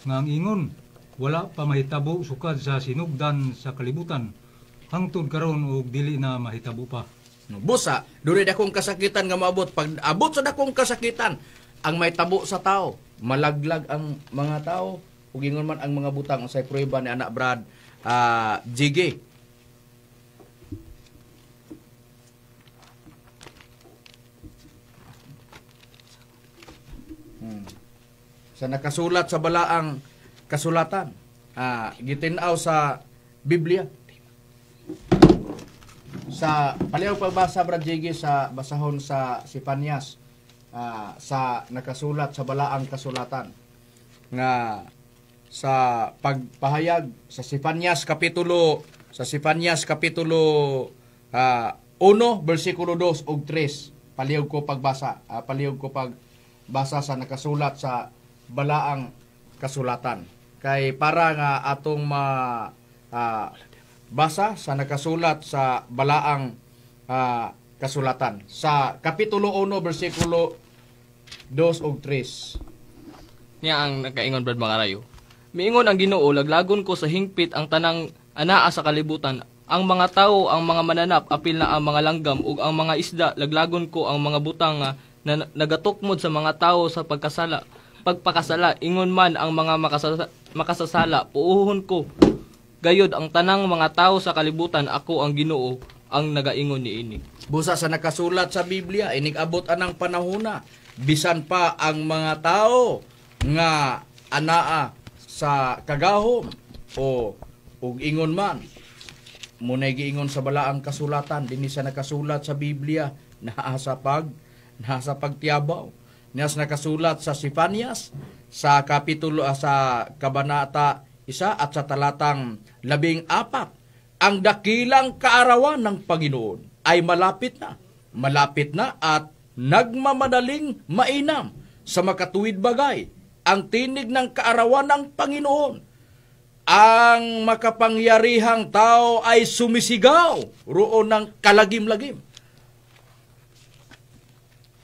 nga ang ingon wala pa mahitabo sukad sa sinugdan sa kalibutan hangtod karon og dili na mahitabo pa. No Busa, duri dakong kasakitan nga maabot. Pag abot sa dakong kasakitan, ang may tabo sa tao, malaglag ang mga tao. Ug ingon man ang mga butang usay prueba ni anak Brad uh, ah, GG. Hmm. Sa nakasulat sa balaang kasulatan, ah, gitinaw sa Biblia sa paliw pagbasa Brajigi sa basahon sa Sipanyas uh, ah, sa nakasulat sa balaang kasulatan nga sa pagpahayag sa Sipanyas kapitulo sa Sipanyas kapitulo uh, ah, 1 bersikulo 2 ug 3 paliw ko pagbasa uh, paliw ko pagbasa sa nakasulat sa balaang kasulatan kay para nga atong ma uh, basa sa nakasulat sa balaang uh, kasulatan sa kapitulo 1 bersikulo 2 ug 3. Niya ang nakaingon brad makarayo. Miingon ang Ginoo laglagon ko sa hingpit ang tanang anaa sa kalibutan ang mga tao ang mga mananap apil na ang mga langgam ug ang mga isda laglagon ko ang mga butang na nagatukmod sa mga tao sa pagkasala pagpakasala ingon man ang mga makasasala puuhon ko Gayod ang tanang mga tao sa kalibutan ako ang Ginoo ang nagaingon ni ini. Busa sa nakasulat sa Biblia inigabot anang panahuna bisan pa ang mga tao nga anaa sa kagahom o og ingon man munay giingon sa balaang kasulatan dinhi sa nakasulat sa Biblia na sa pag na sa pagtiabaw nias nakasulat sa Sifanias sa kapitulo ah, sa kabanata isa at sa talatang labing apat, ang dakilang kaarawan ng Panginoon ay malapit na, malapit na at nagmamadaling mainam sa makatuwid bagay ang tinig ng kaarawan ng Panginoon. Ang makapangyarihang tao ay sumisigaw roon ng kalagim-lagim.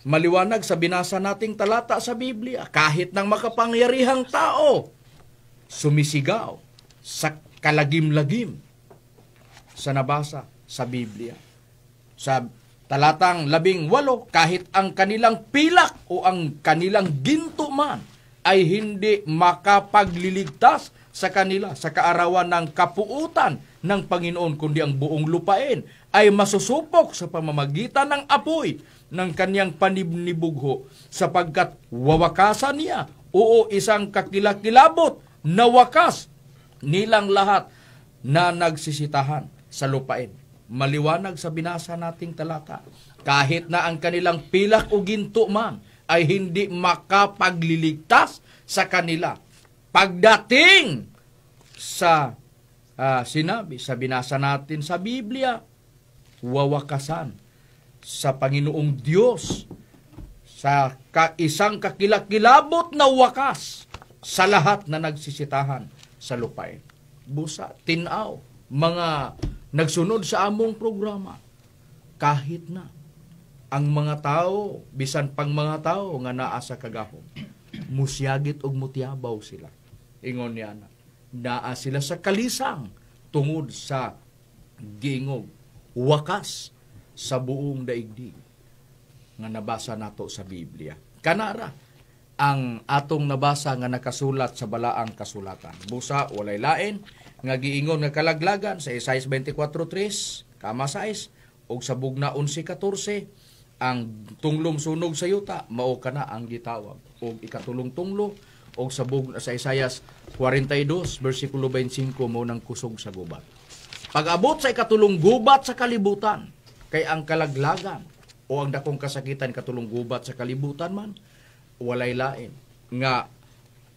Maliwanag sa binasa nating talata sa Biblia, kahit ng makapangyarihang tao sumisigaw sa kalagim-lagim sa nabasa sa Biblia. Sa talatang labing walo, kahit ang kanilang pilak o ang kanilang ginto man ay hindi makapagliligtas sa kanila sa kaarawan ng kapuutan ng Panginoon kundi ang buong lupain ay masusupok sa pamamagitan ng apoy ng kanyang panibnibugho sapagkat wawakasan niya oo isang kakilakilabot nawakas nilang lahat na nagsisitahan sa lupain. Maliwanag sa binasa nating talata, kahit na ang kanilang pilak o ginto man ay hindi makapagliligtas sa kanila. Pagdating sa uh, sinabi, sa binasa natin sa Biblia, wawakasan sa Panginoong Diyos sa ka- isang kakilakilabot na wakas sa lahat na nagsisitahan sa lupain. Busa, tinaw, mga nagsunod sa among programa. Kahit na ang mga tao, bisan pang mga tao nga naa sa kagahom, musyagit og mutiabaw sila. Ingon niya na. Naa sila sa kalisang tungod sa gingog, wakas sa buong daigdig nga nabasa nato sa Biblia. Kanara, ang atong nabasa nga nakasulat sa balaang kasulatan. Busa, walay lain, nga giingon nga kalaglagan sa Isaias 24.3, kama 6, o sa Bugna 11.14, ang tunglong sunog sa yuta, mao ka na ang gitawag. O ikatulong tunglo, o sa, Bugna, sa Isaias 42, versikulo 25, mo ng kusog sa gubat. Pag-abot sa ikatulong gubat sa kalibutan, kay ang kalaglagan o ang dakong kasakitan katulong gubat sa kalibutan man, walay lain nga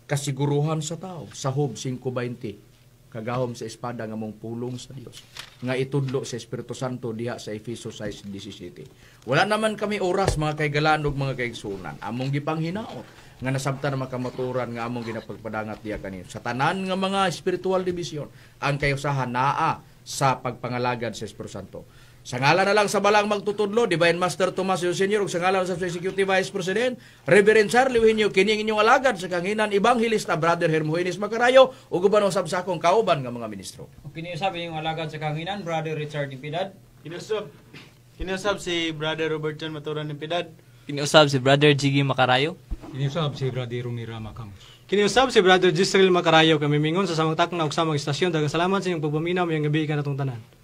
kasiguruhan sa tao sa Hob 5:20 kagahom sa espada nga mong pulong sa Dios nga itudlo sa Espiritu Santo diha sa Efeso 6:17 wala naman kami oras mga kay galan ug mga kay sunan among gipanghinaot nga nasabtan na makamaturan nga among ginapagpadangat diha kanino sa tanan nga mga spiritual division ang kayusahan naa sa pagpangalagad sa Espiritu Santo Sangala na lang sa balang magtutudlo, Divine Master Tomas Yo Sr. ug sangala sa Executive Vice President, Reverend Charlie Eugenio, kining inyong alagad sa kanginan Evangelista Brother Hermogenes Makarayo, ug uban sa sakong kauban nga mga ministro. Kini usab inyong alagad sa kanginan, Brother Richard Impidad. Kinusab. Kinusab si Brother Robertson Maturan Impidad. Kiniusab si Brother Jiggy Makarayo. Kiniusab si Brother Rumira Makamus. Kiniusab si Brother Jisrael Makarayo, Kami mingon sa samang takna ug samang istasyon. Dagang salamat sa inyong pagpaminaw. Mayang gabi ka natong tanan.